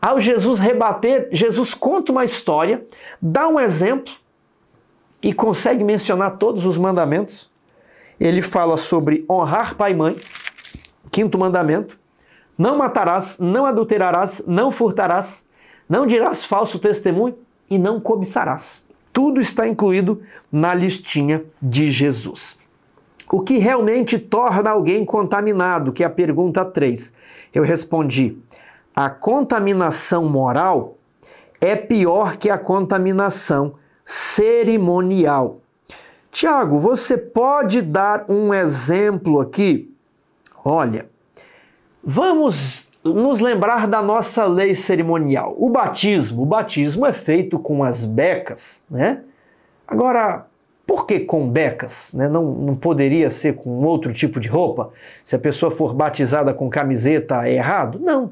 Ao Jesus rebater, Jesus conta uma história, dá um exemplo e consegue mencionar todos os mandamentos. Ele fala sobre honrar pai e mãe, quinto mandamento. Não matarás, não adulterarás, não furtarás, não dirás falso testemunho e não cobiçarás. Tudo está incluído na listinha de Jesus. O que realmente torna alguém contaminado? Que é a pergunta 3. Eu respondi: a contaminação moral é pior que a contaminação cerimonial. Tiago, você pode dar um exemplo aqui? Olha, vamos nos lembrar da nossa lei cerimonial. O batismo, o batismo é feito com as becas, né? Agora, por que com becas? Né? Não, não poderia ser com outro tipo de roupa? Se a pessoa for batizada com camiseta, é errado? Não.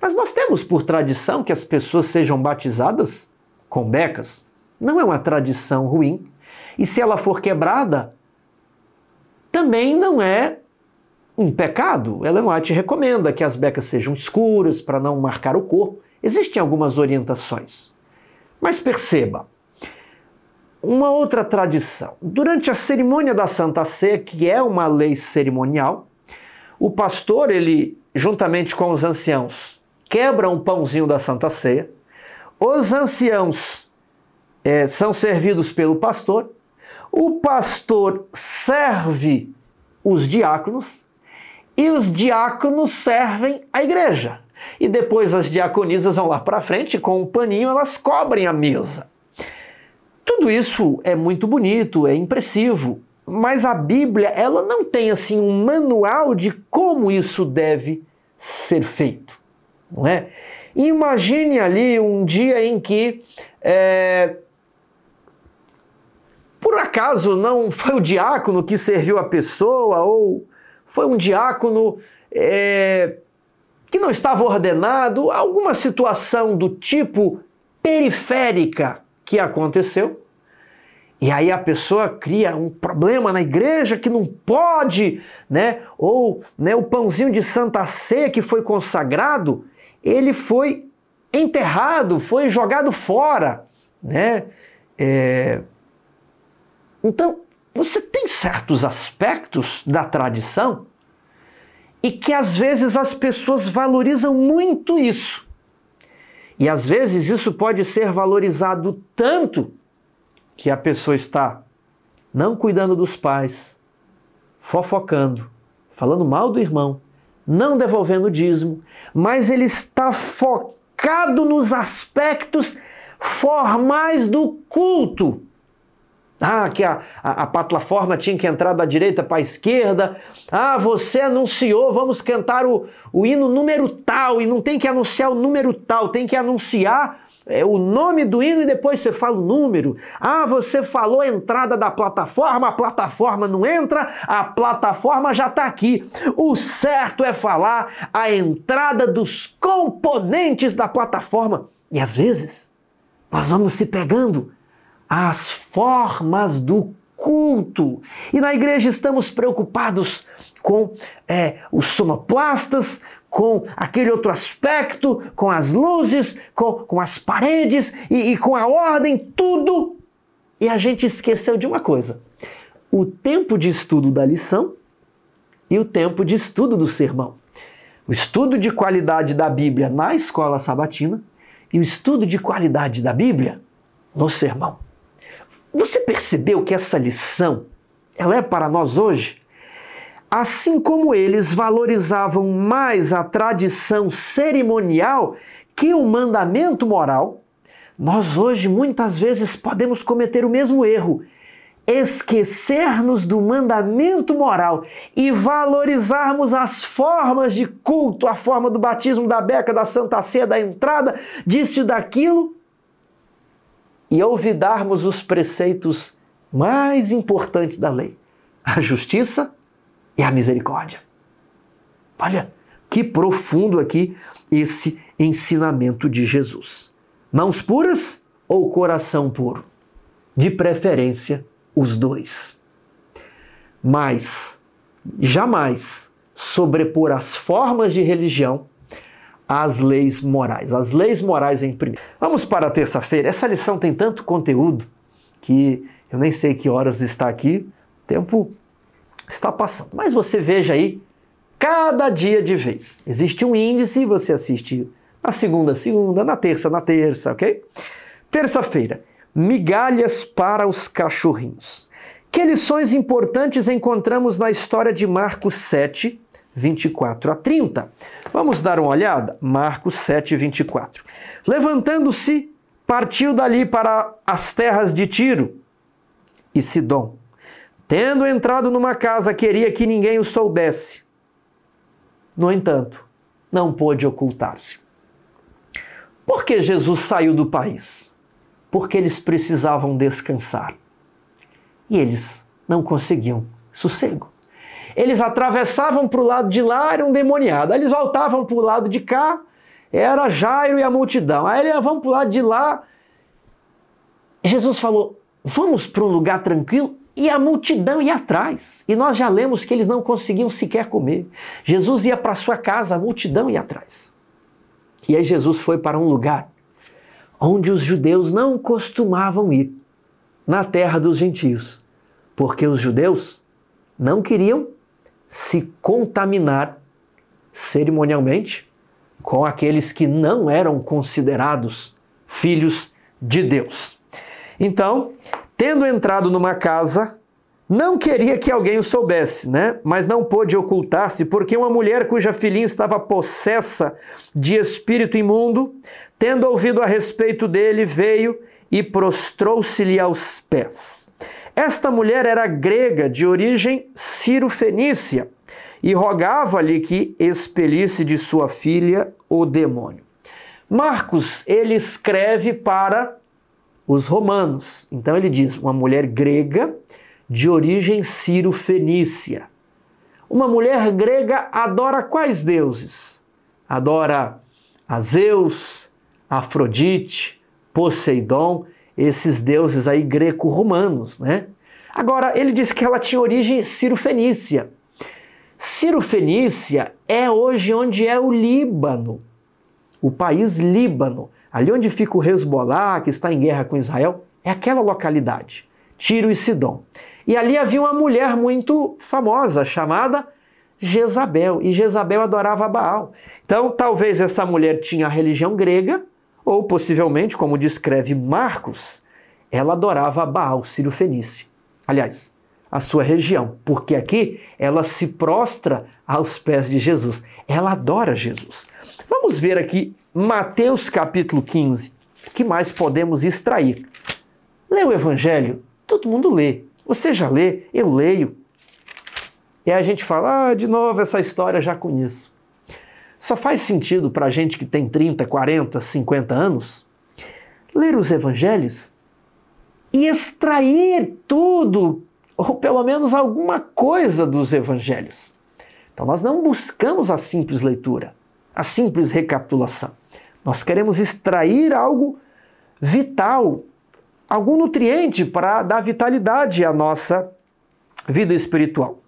Mas nós temos por tradição que as pessoas sejam batizadas com becas. Não é uma tradição ruim. E se ela for quebrada, também não é um pecado, Ellen White recomenda que as becas sejam escuras para não marcar o corpo. Existem algumas orientações. Mas perceba, uma outra tradição. Durante a cerimônia da Santa Ceia, que é uma lei cerimonial, o pastor, ele, juntamente com os anciãos, quebra um pãozinho da Santa Ceia. Os anciãos é, são servidos pelo pastor. O pastor serve os diáconos e os diáconos servem a igreja. E depois as diaconisas vão lá para frente, com um paninho elas cobrem a mesa. Tudo isso é muito bonito, é impressivo, mas a Bíblia ela não tem assim um manual de como isso deve ser feito, não é? Imagine ali um dia em que é, por acaso não foi o diácono que serviu a pessoa ou foi um diácono é, que não estava ordenado, alguma situação do tipo periférica que aconteceu. E aí a pessoa cria um problema na igreja que não pode, né? Ou né, o pãozinho de Santa Ceia que foi consagrado, ele foi enterrado, foi jogado fora, né? É... Então você tem certos aspectos da tradição e que às vezes as pessoas valorizam muito isso. E às vezes isso pode ser valorizado tanto que a pessoa está não cuidando dos pais, fofocando, falando mal do irmão, não devolvendo o dízimo, mas ele está focado nos aspectos formais do culto ah, que a, a, a plataforma tinha que entrar da direita para a esquerda. Ah, você anunciou, vamos cantar o, o hino número tal, e não tem que anunciar o número tal, tem que anunciar é, o nome do hino e depois você fala o número. Ah, você falou a entrada da plataforma, a plataforma não entra, a plataforma já está aqui. O certo é falar a entrada dos componentes da plataforma. E às vezes, nós vamos se pegando as formas do culto. E na igreja estamos preocupados com é, os sonoplastas, com aquele outro aspecto, com as luzes, com, com as paredes e, e com a ordem, tudo. E a gente esqueceu de uma coisa: o tempo de estudo da lição e o tempo de estudo do sermão. O estudo de qualidade da Bíblia na escola sabatina e o estudo de qualidade da Bíblia no sermão. Você percebeu que essa lição ela é para nós hoje? Assim como eles valorizavam mais a tradição cerimonial que o mandamento moral, nós hoje muitas vezes podemos cometer o mesmo erro, esquecer-nos do mandamento moral e valorizarmos as formas de culto, a forma do batismo, da beca, da santa ceia, da entrada, disso e daquilo, e olvidarmos os preceitos mais importantes da lei: a justiça e a misericórdia. Olha que profundo aqui esse ensinamento de Jesus. Mãos puras ou coração puro? De preferência, os dois. Mas jamais sobrepor as formas de religião as leis morais. As leis morais em primeiro. Vamos para a terça-feira. Essa lição tem tanto conteúdo que eu nem sei que horas está aqui. Tempo está passando. Mas você veja aí cada dia de vez. Existe um índice, você assiste na segunda, segunda, na terça, na terça, ok? Terça-feira, migalhas para os cachorrinhos. Que lições importantes encontramos na história de Marcos 7, 24 a 30. Vamos dar uma olhada? Marcos 7, 24. Levantando-se, partiu dali para as terras de Tiro e Sidom. Tendo entrado numa casa, queria que ninguém o soubesse. No entanto, não pôde ocultar-se. Por que Jesus saiu do país? Porque eles precisavam descansar. E eles não conseguiam sossego. Eles atravessavam para o lado de lá, era um demoniado. Aí eles voltavam para o lado de cá, era Jairo e a multidão. Aí eles vão para o lado de lá. Jesus falou: vamos para um lugar tranquilo e a multidão ia atrás. E nós já lemos que eles não conseguiam sequer comer. Jesus ia para sua casa, a multidão ia atrás. E aí Jesus foi para um lugar onde os judeus não costumavam ir, na terra dos gentios, porque os judeus não queriam se contaminar cerimonialmente com aqueles que não eram considerados filhos de Deus. Então, tendo entrado numa casa, não queria que alguém o soubesse, né? Mas não pôde ocultar-se, porque uma mulher cuja filhinha estava possessa de espírito imundo, tendo ouvido a respeito dele, veio e prostrou-se-lhe aos pés. Esta mulher era grega, de origem cirofenícia, e rogava-lhe que expelisse de sua filha o demônio. Marcos, ele escreve para os romanos. Então ele diz: uma mulher grega de origem cirofenícia. Uma mulher grega adora quais deuses? Adora a Zeus, Afrodite, Poseidon esses deuses aí greco-romanos, né? Agora, ele diz que ela tinha origem Ciro-Fenícia. Ciro-Fenícia é hoje onde é o Líbano, o país Líbano. Ali onde fica o Hezbollah, que está em guerra com Israel, é aquela localidade, Tiro e Sidom. E ali havia uma mulher muito famosa chamada Jezabel, e Jezabel adorava Baal. Então, talvez essa mulher tinha a religião grega, ou possivelmente, como descreve Marcos, ela adorava a Baal, Sírio Fenice. Aliás, a sua região, porque aqui ela se prostra aos pés de Jesus. Ela adora Jesus. Vamos ver aqui Mateus capítulo 15. O que mais podemos extrair? Lê o evangelho, todo mundo lê. Você já lê, eu leio. E aí a gente fala, ah, de novo essa história já conheço só faz sentido para gente que tem 30, 40, 50 anos ler os evangelhos e extrair tudo, ou pelo menos alguma coisa dos evangelhos. Então nós não buscamos a simples leitura, a simples recapitulação. Nós queremos extrair algo vital, algum nutriente para dar vitalidade à nossa vida espiritual.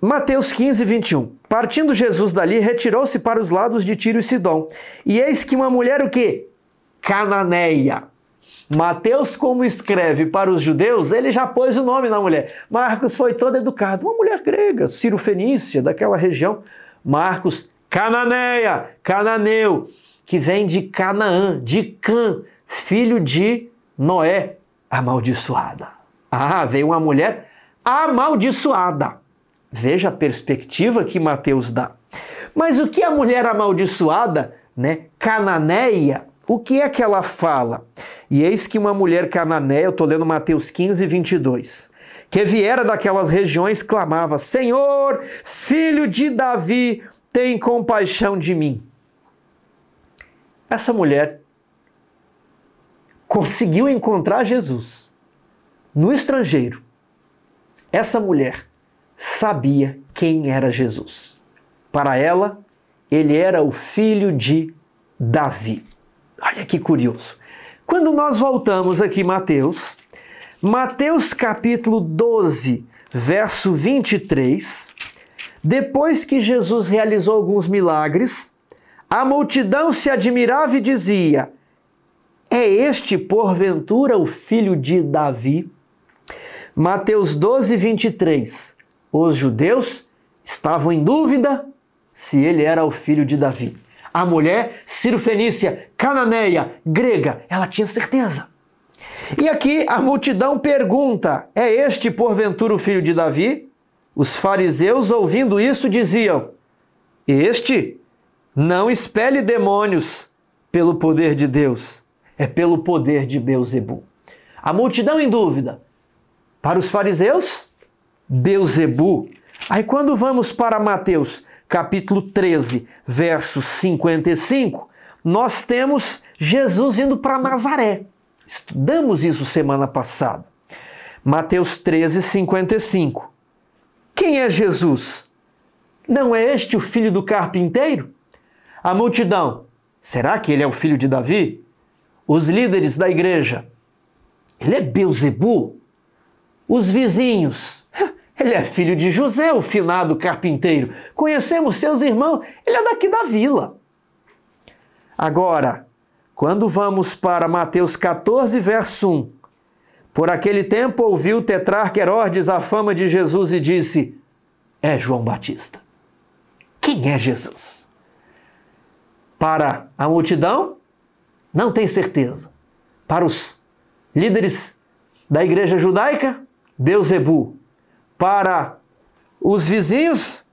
Mateus 15, 21. Partindo Jesus dali, retirou-se para os lados de Tiro e Sidom. E eis que uma mulher o quê? Cananeia. Mateus, como escreve para os judeus, ele já pôs o nome na mulher. Marcos foi todo educado. Uma mulher grega, Ciro Fenícia, daquela região. Marcos, Cananeia, Cananeu, que vem de Canaã, de Cã, filho de Noé, amaldiçoada. Ah, veio uma mulher amaldiçoada. Veja a perspectiva que Mateus dá. Mas o que a mulher amaldiçoada, né, cananeia, o que é que ela fala? E eis que uma mulher cananeia, eu estou lendo Mateus 15, 22, que viera daquelas regiões, clamava: Senhor, filho de Davi, tem compaixão de mim. Essa mulher conseguiu encontrar Jesus no estrangeiro. Essa mulher sabia quem era Jesus. Para ela, ele era o filho de Davi. Olha que curioso. Quando nós voltamos aqui, Mateus, Mateus capítulo 12, verso 23, depois que Jesus realizou alguns milagres, a multidão se admirava e dizia: É este, porventura, o filho de Davi? Mateus 12, 23. Os judeus estavam em dúvida se ele era o filho de Davi. A mulher cirofenícia, cananeia, grega, ela tinha certeza. E aqui a multidão pergunta: É este porventura o filho de Davi? Os fariseus, ouvindo isso, diziam: Este não expele demônios pelo poder de Deus, é pelo poder de Beuzebu. A multidão em dúvida. Para os fariseus, Beuzebu. Aí quando vamos para Mateus, capítulo 13, verso 55, nós temos Jesus indo para Nazaré. Estudamos isso semana passada. Mateus 13, 55. Quem é Jesus? Não é este o filho do carpinteiro? A multidão, será que ele é o filho de Davi? Os líderes da igreja, ele é Beuzebu? Os vizinhos, ele é filho de José, o finado carpinteiro. Conhecemos seus irmãos, ele é daqui da vila. Agora, quando vamos para Mateus 14, verso 1, por aquele tempo ouviu Tetrarca Herodes a fama de Jesus e disse: É João Batista. Quem é Jesus? Para a multidão, não tem certeza. Para os líderes da igreja judaica, Beuzebu, para os vizinhos,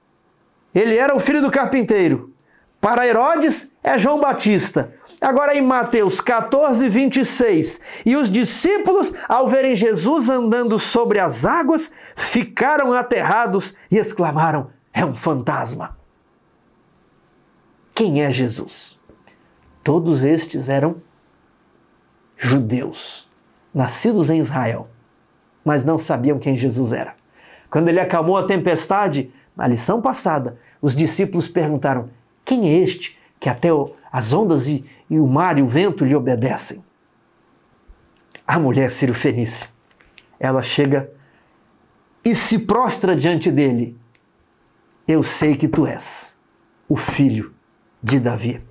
ele era o filho do carpinteiro. Para Herodes, é João Batista. Agora em Mateus 14, 26. E os discípulos, ao verem Jesus andando sobre as águas, ficaram aterrados e exclamaram: É um fantasma. Quem é Jesus? Todos estes eram judeus, nascidos em Israel, mas não sabiam quem Jesus era. Quando ele acalmou a tempestade, na lição passada, os discípulos perguntaram: Quem é este que até as ondas e, e o mar e o vento lhe obedecem? A mulher Ciro Fenício, ela chega e se prostra diante dele. Eu sei que tu és o filho de Davi.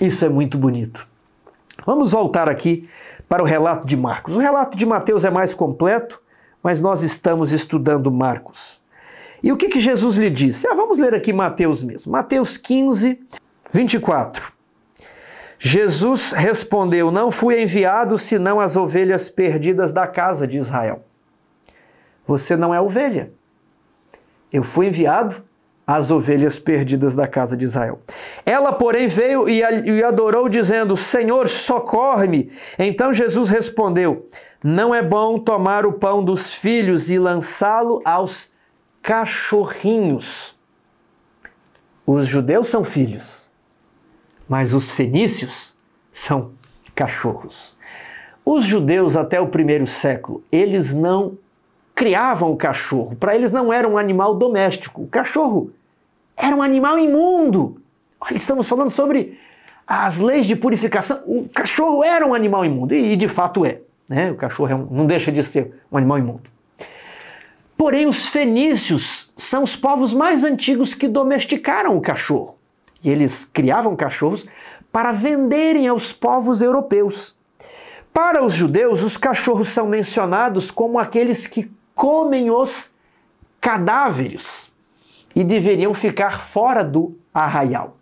Isso é muito bonito. Vamos voltar aqui para o relato de Marcos. O relato de Mateus é mais completo, mas nós estamos estudando Marcos. E o que, que Jesus lhe disse? Ah, vamos ler aqui Mateus mesmo. Mateus 15, 24. Jesus respondeu: Não fui enviado senão as ovelhas perdidas da casa de Israel. Você não é ovelha. Eu fui enviado às ovelhas perdidas da casa de Israel. Ela, porém, veio e adorou, dizendo: Senhor, socorre-me. Então Jesus respondeu: não é bom tomar o pão dos filhos e lançá-lo aos cachorrinhos. Os judeus são filhos, mas os fenícios são cachorros. Os judeus até o primeiro século, eles não criavam o cachorro. Para eles não era um animal doméstico. O cachorro era um animal imundo. Olha, estamos falando sobre as leis de purificação. O cachorro era um animal imundo e de fato é. Né? O cachorro é um, não deixa de ser um animal imundo. Porém, os fenícios são os povos mais antigos que domesticaram o cachorro. E eles criavam cachorros para venderem aos povos europeus. Para os judeus, os cachorros são mencionados como aqueles que comem os cadáveres e deveriam ficar fora do arraial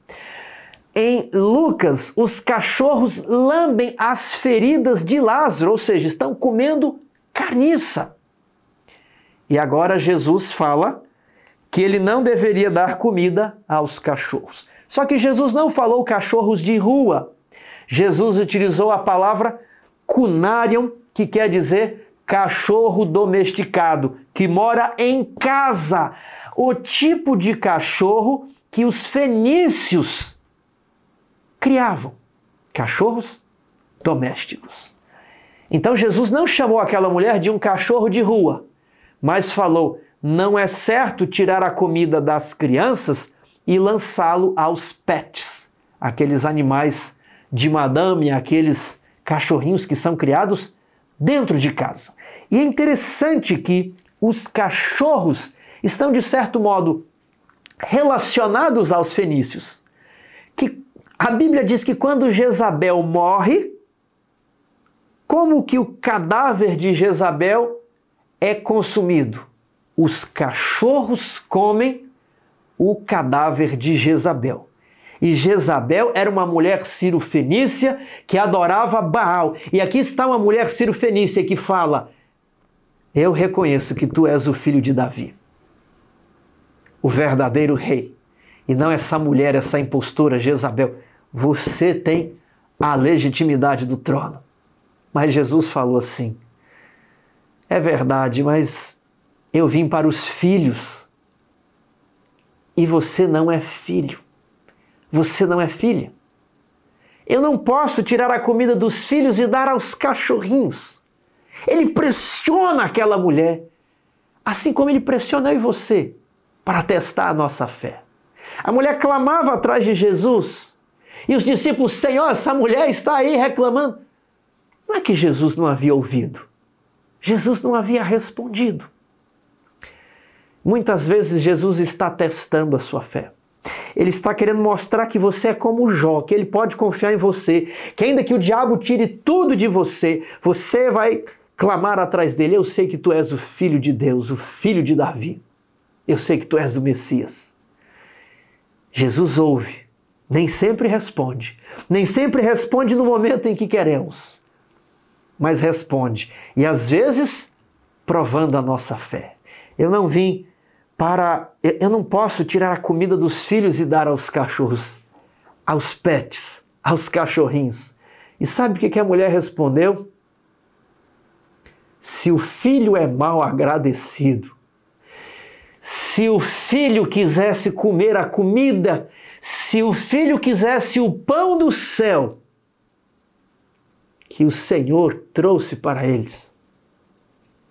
em Lucas, os cachorros lambem as feridas de Lázaro, ou seja, estão comendo carniça. E agora Jesus fala que ele não deveria dar comida aos cachorros. Só que Jesus não falou cachorros de rua. Jesus utilizou a palavra cunarium, que quer dizer cachorro domesticado, que mora em casa. O tipo de cachorro que os fenícios criavam cachorros domésticos. Então Jesus não chamou aquela mulher de um cachorro de rua, mas falou: não é certo tirar a comida das crianças e lançá-lo aos pets, aqueles animais de madame, aqueles cachorrinhos que são criados dentro de casa. E é interessante que os cachorros estão, de certo modo, relacionados aos fenícios, que a Bíblia diz que quando Jezabel morre, como que o cadáver de Jezabel é consumido? Os cachorros comem o cadáver de Jezabel. E Jezabel era uma mulher cirofenícia que adorava Baal. E aqui está uma mulher cirofenícia que fala: Eu reconheço que tu és o filho de Davi, o verdadeiro rei. E não essa mulher, essa impostora Jezabel você tem a legitimidade do trono. Mas Jesus falou assim: É verdade, mas eu vim para os filhos. E você não é filho. Você não é filha. Eu não posso tirar a comida dos filhos e dar aos cachorrinhos. Ele pressiona aquela mulher, assim como ele pressiona eu e você, para testar a nossa fé. A mulher clamava atrás de Jesus e os discípulos, Senhor, essa mulher está aí reclamando. Não é que Jesus não havia ouvido, Jesus não havia respondido. Muitas vezes Jesus está testando a sua fé. Ele está querendo mostrar que você é como Jó, que ele pode confiar em você, que ainda que o diabo tire tudo de você, você vai clamar atrás dele: Eu sei que tu és o filho de Deus, o filho de Davi. Eu sei que tu és o Messias. Jesus ouve nem sempre responde. Nem sempre responde no momento em que queremos, mas responde. E às vezes, provando a nossa fé. Eu não vim para. Eu não posso tirar a comida dos filhos e dar aos cachorros, aos pets, aos cachorrinhos. E sabe o que a mulher respondeu? Se o filho é mal agradecido, se o filho quisesse comer a comida se o filho quisesse o pão do céu que o Senhor trouxe para eles.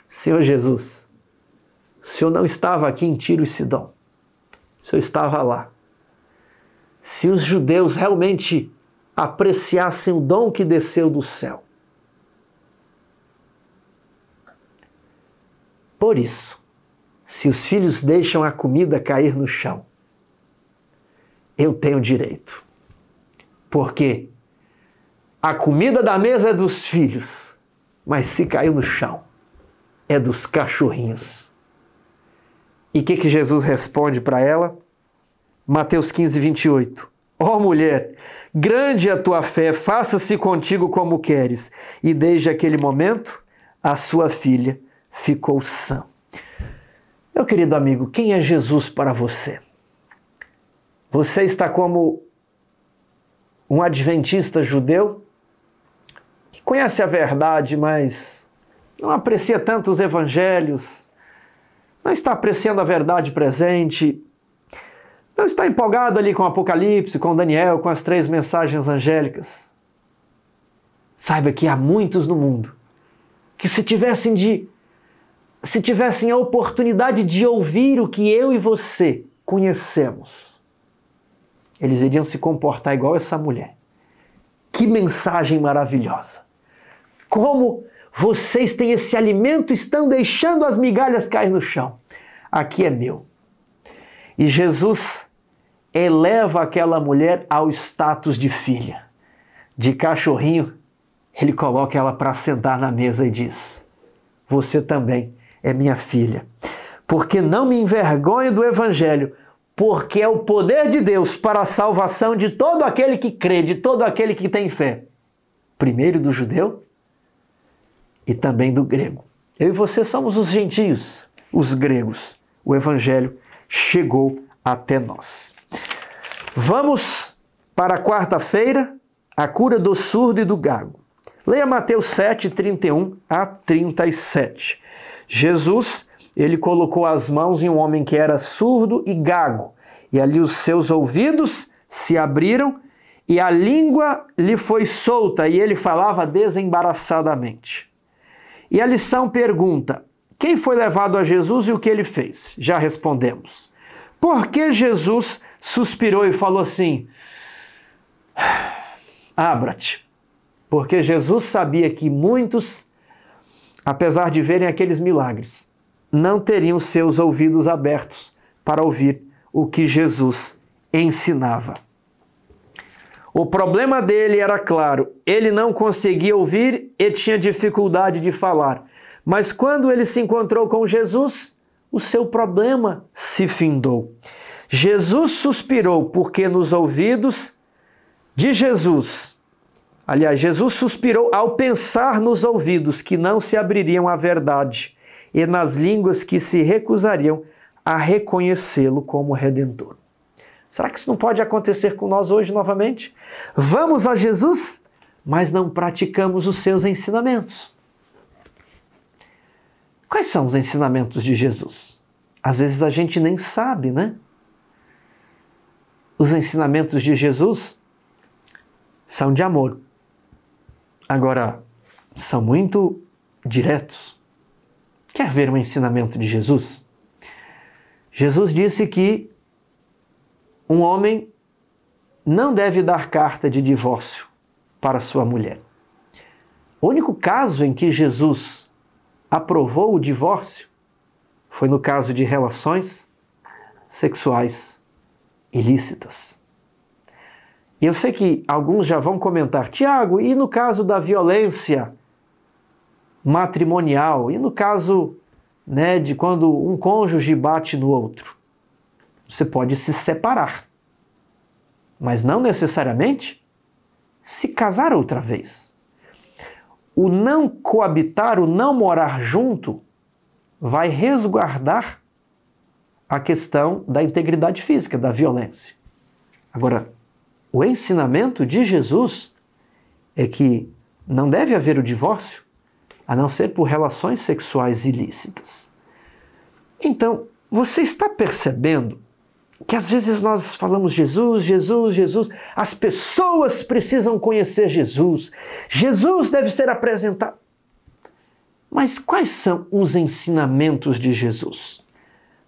Senhor Jesus, o Senhor não estava aqui em Tiro e Sidão. O Senhor estava lá. Se os judeus realmente apreciassem o dom que desceu do céu. Por isso, se os filhos deixam a comida cair no chão, eu tenho direito. Porque a comida da mesa é dos filhos, mas se caiu no chão, é dos cachorrinhos. E o que, que Jesus responde para ela? Mateus 15, 28. Ó oh, mulher, grande é a tua fé, faça-se contigo como queres. E desde aquele momento, a sua filha ficou sã. Meu querido amigo, quem é Jesus para você? Você está como um adventista judeu que conhece a verdade, mas não aprecia tanto os evangelhos, não está apreciando a verdade presente, não está empolgado ali com o Apocalipse, com Daniel, com as três mensagens angélicas. Saiba que há muitos no mundo que se tivessem de se tivessem a oportunidade de ouvir o que eu e você conhecemos, eles iriam se comportar igual essa mulher. Que mensagem maravilhosa! Como vocês têm esse alimento, estão deixando as migalhas cair no chão. Aqui é meu. E Jesus eleva aquela mulher ao status de filha. De cachorrinho, ele coloca ela para sentar na mesa e diz: Você também é minha filha, porque não me envergonho do evangelho, porque é o poder de Deus para a salvação de todo aquele que crê, de todo aquele que tem fé. Primeiro do judeu e também do grego. Eu e você somos os gentios, os gregos. O evangelho chegou até nós. Vamos para quarta-feira, a cura do surdo e do gago. Leia Mateus 7, 31 a 37. Jesus ele colocou as mãos em um homem que era surdo e gago, e ali os seus ouvidos se abriram e a língua lhe foi solta e ele falava desembaraçadamente. E a lição pergunta: quem foi levado a Jesus e o que ele fez? Já respondemos. Por que Jesus suspirou e falou assim: ah, Abra-te? Porque Jesus sabia que muitos, apesar de verem aqueles milagres, não teriam seus ouvidos abertos para ouvir o que Jesus ensinava. O problema dele era claro, ele não conseguia ouvir e tinha dificuldade de falar. Mas quando ele se encontrou com Jesus, o seu problema se findou. Jesus suspirou, porque nos ouvidos de Jesus, aliás, Jesus suspirou ao pensar nos ouvidos que não se abririam à verdade e nas línguas que se recusariam a reconhecê-lo como redentor. Será que isso não pode acontecer com nós hoje novamente? Vamos a Jesus, mas não praticamos os seus ensinamentos. Quais são os ensinamentos de Jesus? Às vezes a gente nem sabe, né? Os ensinamentos de Jesus são de amor. Agora, são muito diretos. Quer ver um ensinamento de Jesus? Jesus disse que um homem não deve dar carta de divórcio para sua mulher. O único caso em que Jesus aprovou o divórcio foi no caso de relações sexuais ilícitas. E eu sei que alguns já vão comentar, Tiago, e no caso da violência matrimonial e no caso né, de quando um cônjuge bate no outro. Você pode se separar, mas não necessariamente se casar outra vez. O não coabitar, o não morar junto, vai resguardar a questão da integridade física, da violência. Agora, o ensinamento de Jesus é que não deve haver o divórcio a não ser por relações sexuais ilícitas. Então, você está percebendo que às vezes nós falamos Jesus, Jesus, Jesus, as pessoas precisam conhecer Jesus, Jesus deve ser apresentado. Mas quais são os ensinamentos de Jesus?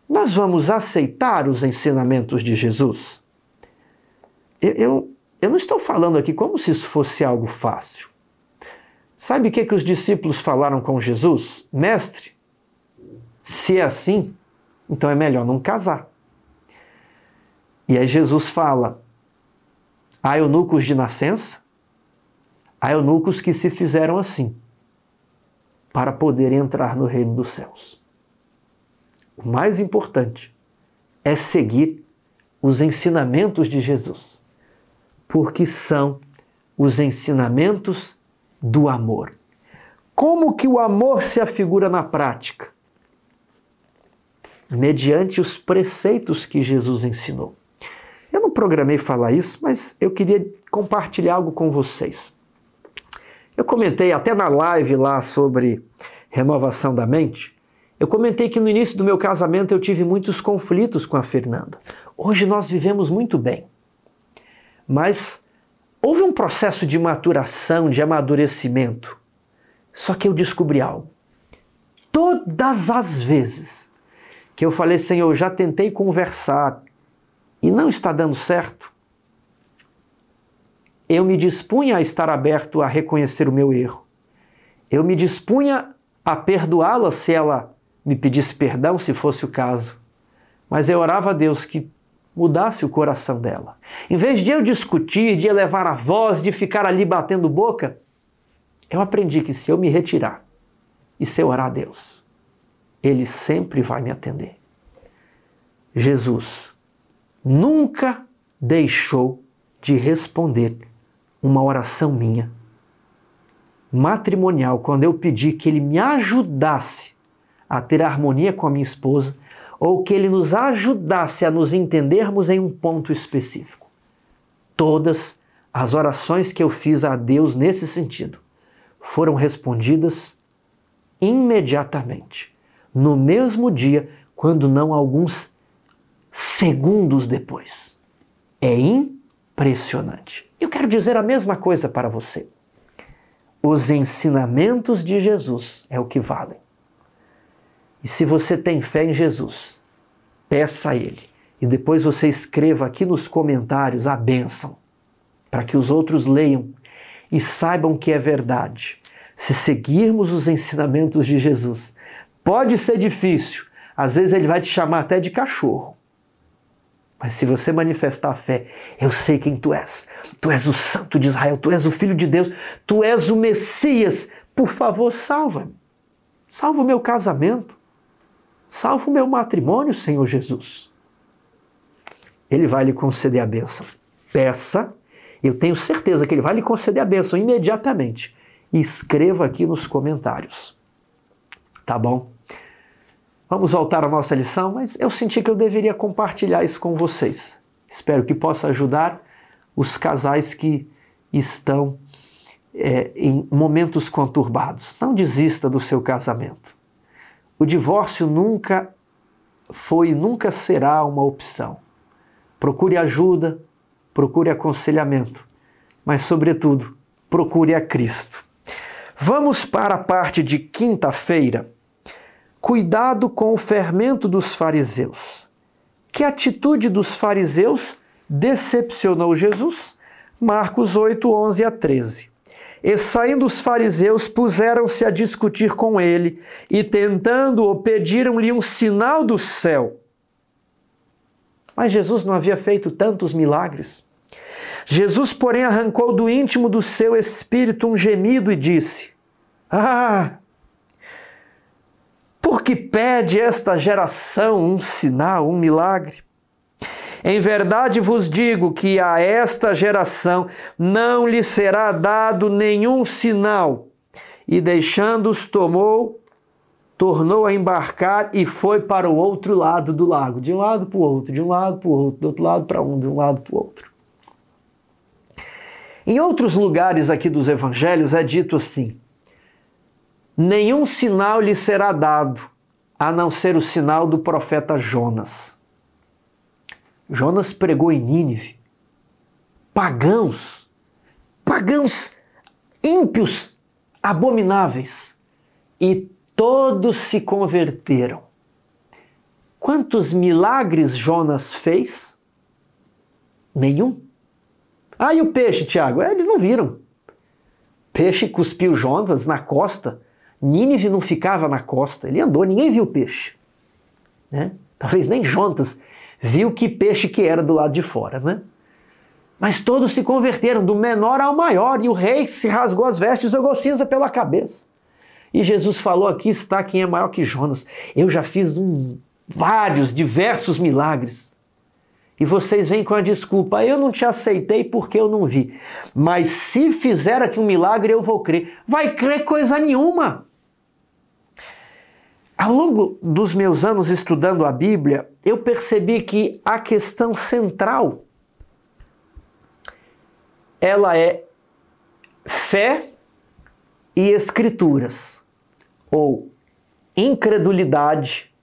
Nós vamos aceitar os ensinamentos de Jesus? Eu, eu, eu não estou falando aqui como se isso fosse algo fácil. Sabe o que, que os discípulos falaram com Jesus? Mestre, se é assim, então é melhor não casar. E aí Jesus fala: há eunucos de nascença, há eunucos que se fizeram assim, para poder entrar no reino dos céus. O mais importante é seguir os ensinamentos de Jesus, porque são os ensinamentos do amor. Como que o amor se afigura na prática? Mediante os preceitos que Jesus ensinou. Eu não programei falar isso, mas eu queria compartilhar algo com vocês. Eu comentei até na live lá sobre renovação da mente. Eu comentei que no início do meu casamento eu tive muitos conflitos com a Fernanda. Hoje nós vivemos muito bem. Mas Houve um processo de maturação, de amadurecimento. Só que eu descobri algo. Todas as vezes que eu falei, Senhor, eu já tentei conversar e não está dando certo, eu me dispunha a estar aberto a reconhecer o meu erro. Eu me dispunha a perdoá-la se ela me pedisse perdão, se fosse o caso. Mas eu orava a Deus que mudasse o coração dela. Em vez de eu discutir, de elevar a voz, de ficar ali batendo boca, eu aprendi que se eu me retirar e se eu orar a Deus, Ele sempre vai me atender. Jesus nunca deixou de responder uma oração minha matrimonial quando eu pedi que Ele me ajudasse a ter harmonia com a minha esposa ou que ele nos ajudasse a nos entendermos em um ponto específico. Todas as orações que eu fiz a Deus nesse sentido foram respondidas imediatamente, no mesmo dia, quando não alguns segundos depois. É impressionante. Eu quero dizer a mesma coisa para você. Os ensinamentos de Jesus é o que valem. E se você tem fé em Jesus, peça a Ele. E depois você escreva aqui nos comentários a bênção, para que os outros leiam e saibam que é verdade. Se seguirmos os ensinamentos de Jesus, pode ser difícil, às vezes ele vai te chamar até de cachorro. Mas se você manifestar a fé, eu sei quem tu és. Tu és o Santo de Israel, tu és o Filho de Deus, tu és o Messias. Por favor, salva-me. Salva o meu casamento, Salva o meu matrimônio, Senhor Jesus. Ele vai lhe conceder a bênção. Peça, eu tenho certeza que ele vai lhe conceder a bênção imediatamente. E escreva aqui nos comentários. Tá bom? Vamos voltar à nossa lição, mas eu senti que eu deveria compartilhar isso com vocês. Espero que possa ajudar os casais que estão é, em momentos conturbados. Não desista do seu casamento. O divórcio nunca foi nunca será uma opção. Procure ajuda, procure aconselhamento, mas, sobretudo, procure a Cristo. Vamos para a parte de quinta-feira. Cuidado com o fermento dos fariseus. Que atitude dos fariseus decepcionou Jesus? Marcos 8, 11 a 13. E saindo os fariseus, puseram-se a discutir com ele e, tentando-o, pediram-lhe um sinal do céu. Mas Jesus não havia feito tantos milagres. Jesus, porém, arrancou do íntimo do seu espírito um gemido e disse: Ah, por que pede esta geração um sinal, um milagre? Em verdade vos digo que a esta geração não lhe será dado nenhum sinal. E deixando-os, tomou, tornou a embarcar e foi para o outro lado do lago, de um lado para o outro, de um lado para o outro, do outro lado para um, de um lado para o outro. Em outros lugares aqui dos evangelhos é dito assim: nenhum sinal lhe será dado, a não ser o sinal do profeta Jonas. Jonas pregou em Nínive. Pagãos, pagãos ímpios, abomináveis, e todos se converteram. Quantos milagres Jonas fez? Nenhum. Ah, e o peixe, Tiago? É, eles não viram. Peixe cuspiu Jonas na costa. Nínive não ficava na costa. Ele andou, ninguém viu o peixe. Né? Talvez nem Jonas viu que peixe que era do lado de fora, né? Mas todos se converteram, do menor ao maior, e o rei se rasgou as vestes, jogou cinza pela cabeça. E Jesus falou: Aqui está quem é maior que Jonas. Eu já fiz um, vários, diversos milagres. E vocês vêm com a desculpa: Eu não te aceitei porque eu não vi. Mas se fizer aqui um milagre, eu vou crer. Vai crer coisa nenhuma. Ao longo dos meus anos estudando a Bíblia, eu percebi que a questão central ela é fé e escrituras, ou incredulidade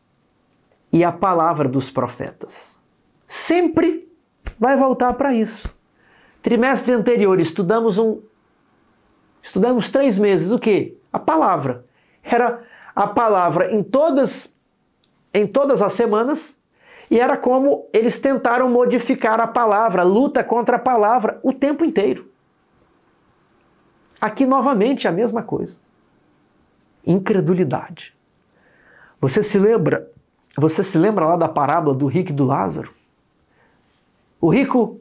e a palavra dos profetas. Sempre vai voltar para isso. Trimestre anterior estudamos um estudamos três meses o que? A palavra. Era a palavra em todas, em todas as semanas e era como eles tentaram modificar a palavra, luta contra a palavra o tempo inteiro. Aqui novamente a mesma coisa. Incredulidade. Você se lembra, você se lembra lá da parábola do rico e do Lázaro? O rico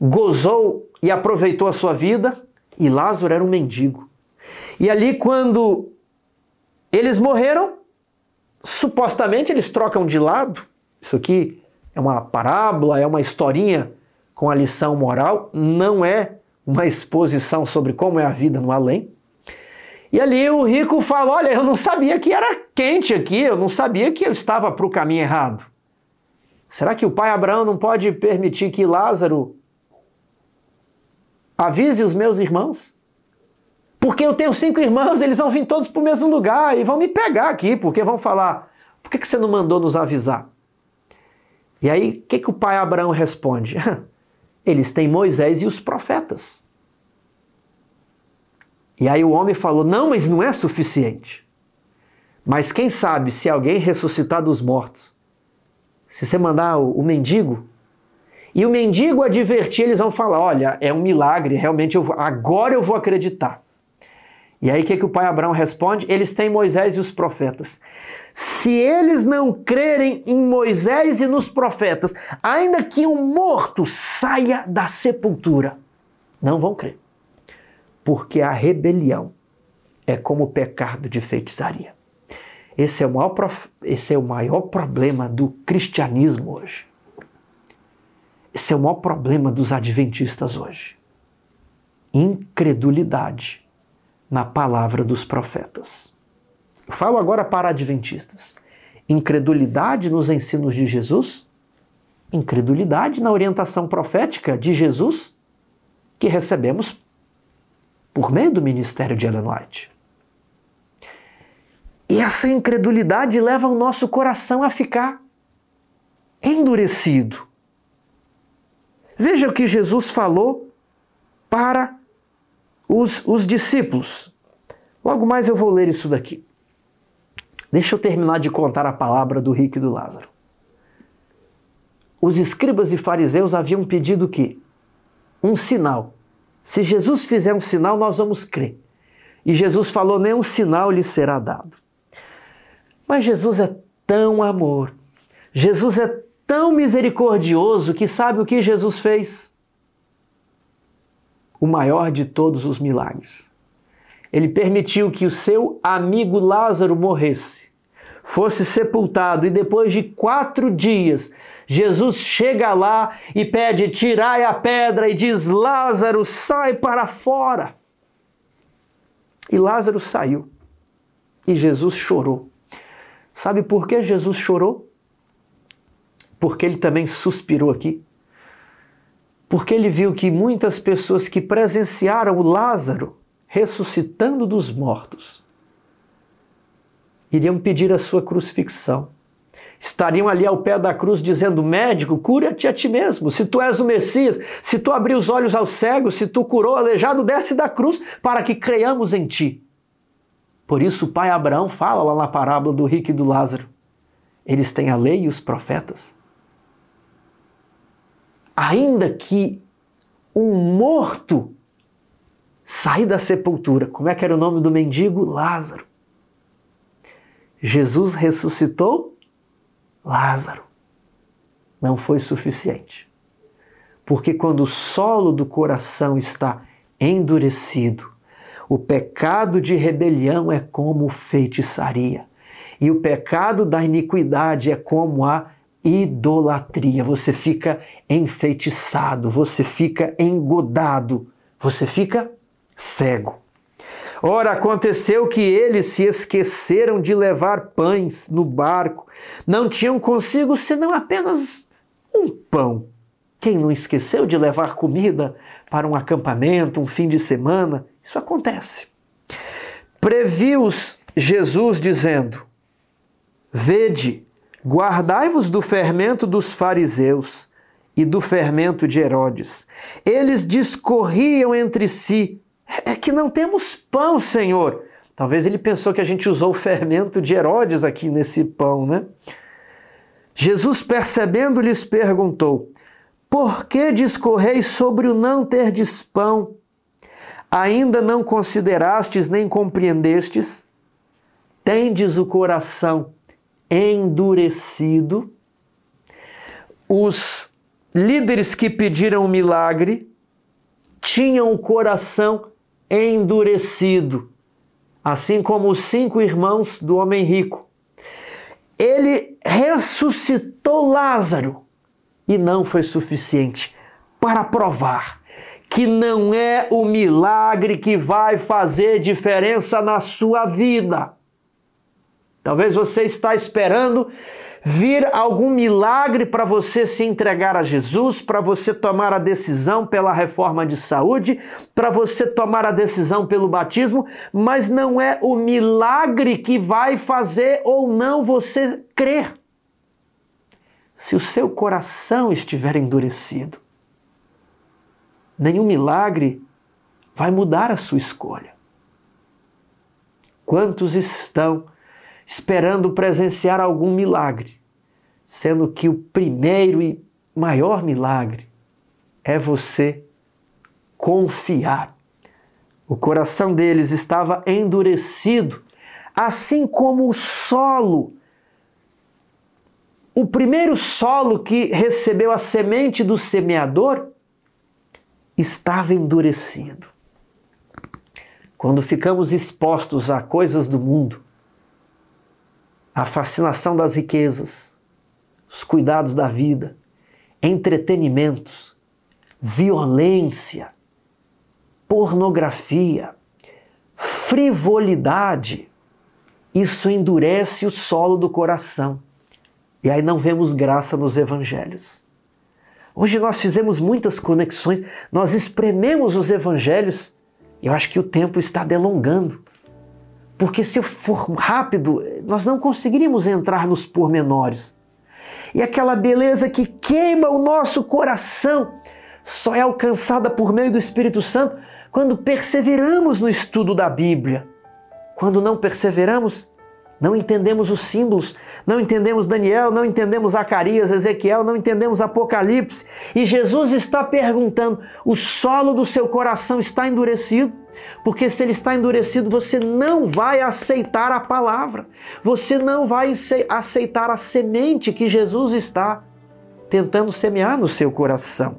gozou e aproveitou a sua vida e Lázaro era um mendigo. E ali quando eles morreram, supostamente eles trocam de lado. Isso aqui é uma parábola, é uma historinha com a lição moral, não é uma exposição sobre como é a vida no além. E ali o rico fala: Olha, eu não sabia que era quente aqui, eu não sabia que eu estava para o caminho errado. Será que o pai Abraão não pode permitir que Lázaro avise os meus irmãos? Porque eu tenho cinco irmãos, eles vão vir todos para o mesmo lugar e vão me pegar aqui, porque vão falar: por que, que você não mandou nos avisar? E aí, o que, que o pai Abraão responde? Eles têm Moisés e os profetas. E aí o homem falou: não, mas não é suficiente. Mas quem sabe se alguém ressuscitar dos mortos? Se você mandar o, o mendigo, e o mendigo advertir, eles vão falar: olha, é um milagre, realmente eu vou, agora eu vou acreditar. E aí o que, que o pai Abraão responde? Eles têm Moisés e os profetas. Se eles não crerem em Moisés e nos profetas, ainda que um morto saia da sepultura, não vão crer. Porque a rebelião é como o pecado de feitiçaria. Esse é o maior, prof... Esse é o maior problema do cristianismo hoje. Esse é o maior problema dos adventistas hoje. Incredulidade na palavra dos profetas. Eu falo agora para adventistas. Incredulidade nos ensinos de Jesus? Incredulidade na orientação profética de Jesus que recebemos por meio do ministério de Ellen White. E essa incredulidade leva o nosso coração a ficar endurecido. Veja o que Jesus falou para os, os discípulos. Logo mais eu vou ler isso daqui. Deixa eu terminar de contar a palavra do rico e do Lázaro. Os escribas e fariseus haviam pedido que um sinal. Se Jesus fizer um sinal, nós vamos crer. E Jesus falou: nenhum sinal lhe será dado. Mas Jesus é tão amor, Jesus é tão misericordioso que sabe o que Jesus fez? o maior de todos os milagres. Ele permitiu que o seu amigo Lázaro morresse, fosse sepultado, e depois de quatro dias, Jesus chega lá e pede: tirai a pedra, e diz: Lázaro, sai para fora. E Lázaro saiu, e Jesus chorou. Sabe por que Jesus chorou? Porque ele também suspirou aqui porque ele viu que muitas pessoas que presenciaram o Lázaro ressuscitando dos mortos iriam pedir a sua crucifixão. Estariam ali ao pé da cruz dizendo: Médico, cura-te a ti mesmo. Se tu és o Messias, se tu abrir os olhos aos cegos, se tu curou o aleijado, desce da cruz para que creiamos em ti. Por isso, o pai Abraão fala lá na parábola do rico e do Lázaro: Eles têm a lei e os profetas ainda que um morto sair da sepultura. Como é que era o nome do mendigo? Lázaro. Jesus ressuscitou Lázaro. Não foi suficiente. Porque quando o solo do coração está endurecido, o pecado de rebelião é como feitiçaria, e o pecado da iniquidade é como a idolatria, você fica enfeitiçado, você fica engodado, você fica cego. Ora, aconteceu que eles se esqueceram de levar pães no barco, não tinham consigo senão apenas um pão. Quem não esqueceu de levar comida para um acampamento, um fim de semana? Isso acontece. Previu-os Jesus dizendo: Vede, Guardai-vos do fermento dos fariseus e do fermento de Herodes. Eles discorriam entre si. É que não temos pão, Senhor. Talvez ele pensou que a gente usou o fermento de Herodes aqui nesse pão, né? Jesus, percebendo, lhes perguntou: Por que discorreis sobre o não terdes pão? Ainda não considerastes nem compreendestes? Tendes o coração endurecido. Os líderes que pediram o milagre tinham o coração endurecido, assim como os cinco irmãos do homem rico. Ele ressuscitou Lázaro e não foi suficiente para provar que não é o milagre que vai fazer diferença na sua vida. Talvez você está esperando vir algum milagre para você se entregar a Jesus, para você tomar a decisão pela reforma de saúde, para você tomar a decisão pelo batismo, mas não é o milagre que vai fazer ou não você crer. Se o seu coração estiver endurecido, nenhum milagre vai mudar a sua escolha. Quantos estão esperando presenciar algum milagre, sendo que o primeiro e maior milagre é você confiar. O coração deles estava endurecido, assim como o solo. O primeiro solo que recebeu a semente do semeador estava endurecido. Quando ficamos expostos a coisas do mundo, a fascinação das riquezas, os cuidados da vida, entretenimentos, violência, pornografia, frivolidade, isso endurece o solo do coração. E aí não vemos graça nos evangelhos. Hoje nós fizemos muitas conexões, nós esprememos os evangelhos. Eu acho que o tempo está delongando. Porque se for rápido, nós não conseguiríamos entrar nos pormenores. E aquela beleza que queima o nosso coração só é alcançada por meio do Espírito Santo quando perseveramos no estudo da Bíblia. Quando não perseveramos, não entendemos os símbolos, não entendemos Daniel, não entendemos Zacarias, Ezequiel, não entendemos Apocalipse. E Jesus está perguntando: o solo do seu coração está endurecido? Porque se ele está endurecido, você não vai aceitar a palavra. Você não vai aceitar a semente que Jesus está tentando semear no seu coração.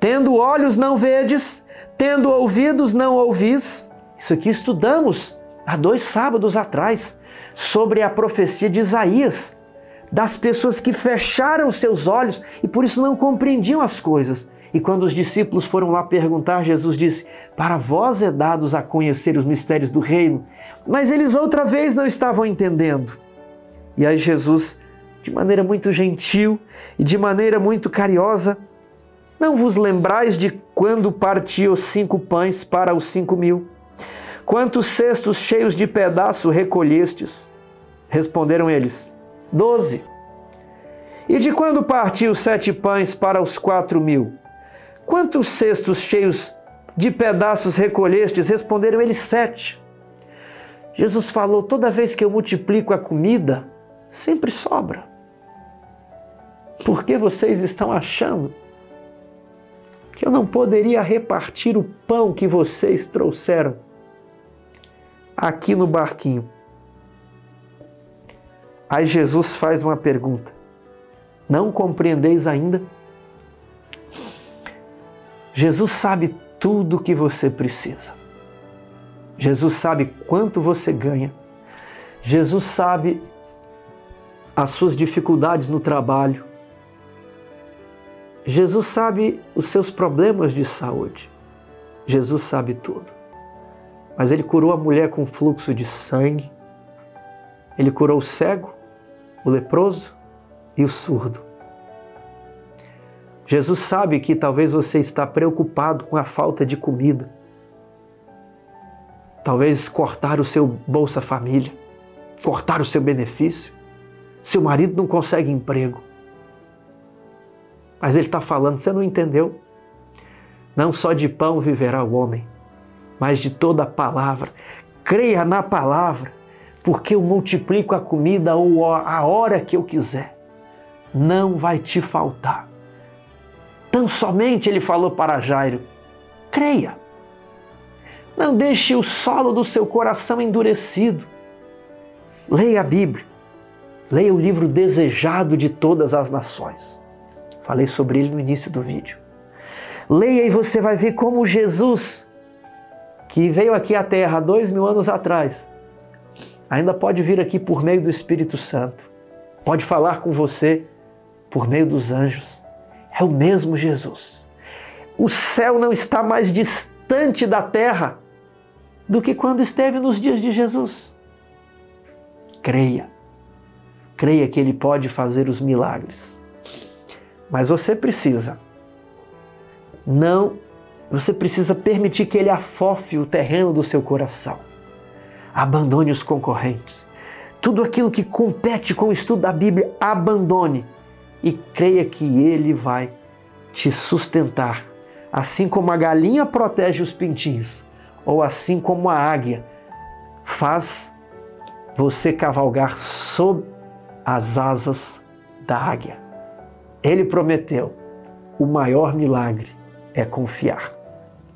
Tendo olhos não vedes, tendo ouvidos não ouvis. Isso aqui estudamos há dois sábados atrás sobre a profecia de Isaías, das pessoas que fecharam seus olhos e por isso não compreendiam as coisas. E quando os discípulos foram lá perguntar, Jesus disse: Para vós é dados a conhecer os mistérios do reino. Mas eles outra vez não estavam entendendo. E aí Jesus, de maneira muito gentil e de maneira muito carinhosa, não vos lembrais de quando partiu os cinco pães para os cinco mil? Quantos cestos cheios de pedaço recolhestes? Responderam eles: Doze. E de quando partiu os sete pães para os quatro mil? Quantos cestos cheios de pedaços recolhestes? Responderam eles sete. Jesus falou: toda vez que eu multiplico a comida, sempre sobra. Por que vocês estão achando que eu não poderia repartir o pão que vocês trouxeram aqui no barquinho? Aí Jesus faz uma pergunta: Não compreendeis ainda? Jesus sabe tudo o que você precisa. Jesus sabe quanto você ganha. Jesus sabe as suas dificuldades no trabalho. Jesus sabe os seus problemas de saúde. Jesus sabe tudo. Mas ele curou a mulher com fluxo de sangue. Ele curou o cego, o leproso e o surdo. Jesus sabe que talvez você está preocupado com a falta de comida. Talvez cortar o seu Bolsa Família, cortar o seu benefício. Seu marido não consegue emprego. Mas ele está falando, você não entendeu? Não só de pão viverá o homem, mas de toda a palavra. Creia na palavra, porque eu multiplico a comida ou a hora que eu quiser. Não vai te faltar. Tão somente ele falou para Jairo: creia. Não deixe o solo do seu coração endurecido. Leia a Bíblia. Leia o livro desejado de todas as nações. Falei sobre ele no início do vídeo. Leia e você vai ver como Jesus, que veio aqui à Terra dois mil anos atrás, ainda pode vir aqui por meio do Espírito Santo. Pode falar com você por meio dos anjos. É o mesmo Jesus. O céu não está mais distante da terra do que quando esteve nos dias de Jesus. Creia. Creia que Ele pode fazer os milagres. Mas você precisa. Não. Você precisa permitir que Ele afofe o terreno do seu coração. Abandone os concorrentes. Tudo aquilo que compete com o estudo da Bíblia, abandone e creia que Ele vai te sustentar. Assim como a galinha protege os pintinhos, ou assim como a águia faz você cavalgar sob as asas da águia. Ele prometeu: o maior milagre é confiar.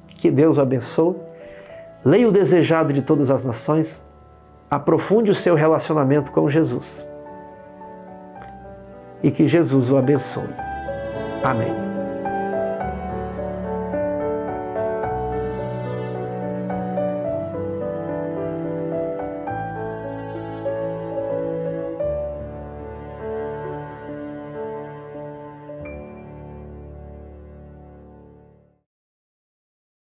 Que Deus o abençoe. Leia o desejado de todas as nações. Aprofunde o seu relacionamento com Jesus e que Jesus o abençoe. Amém.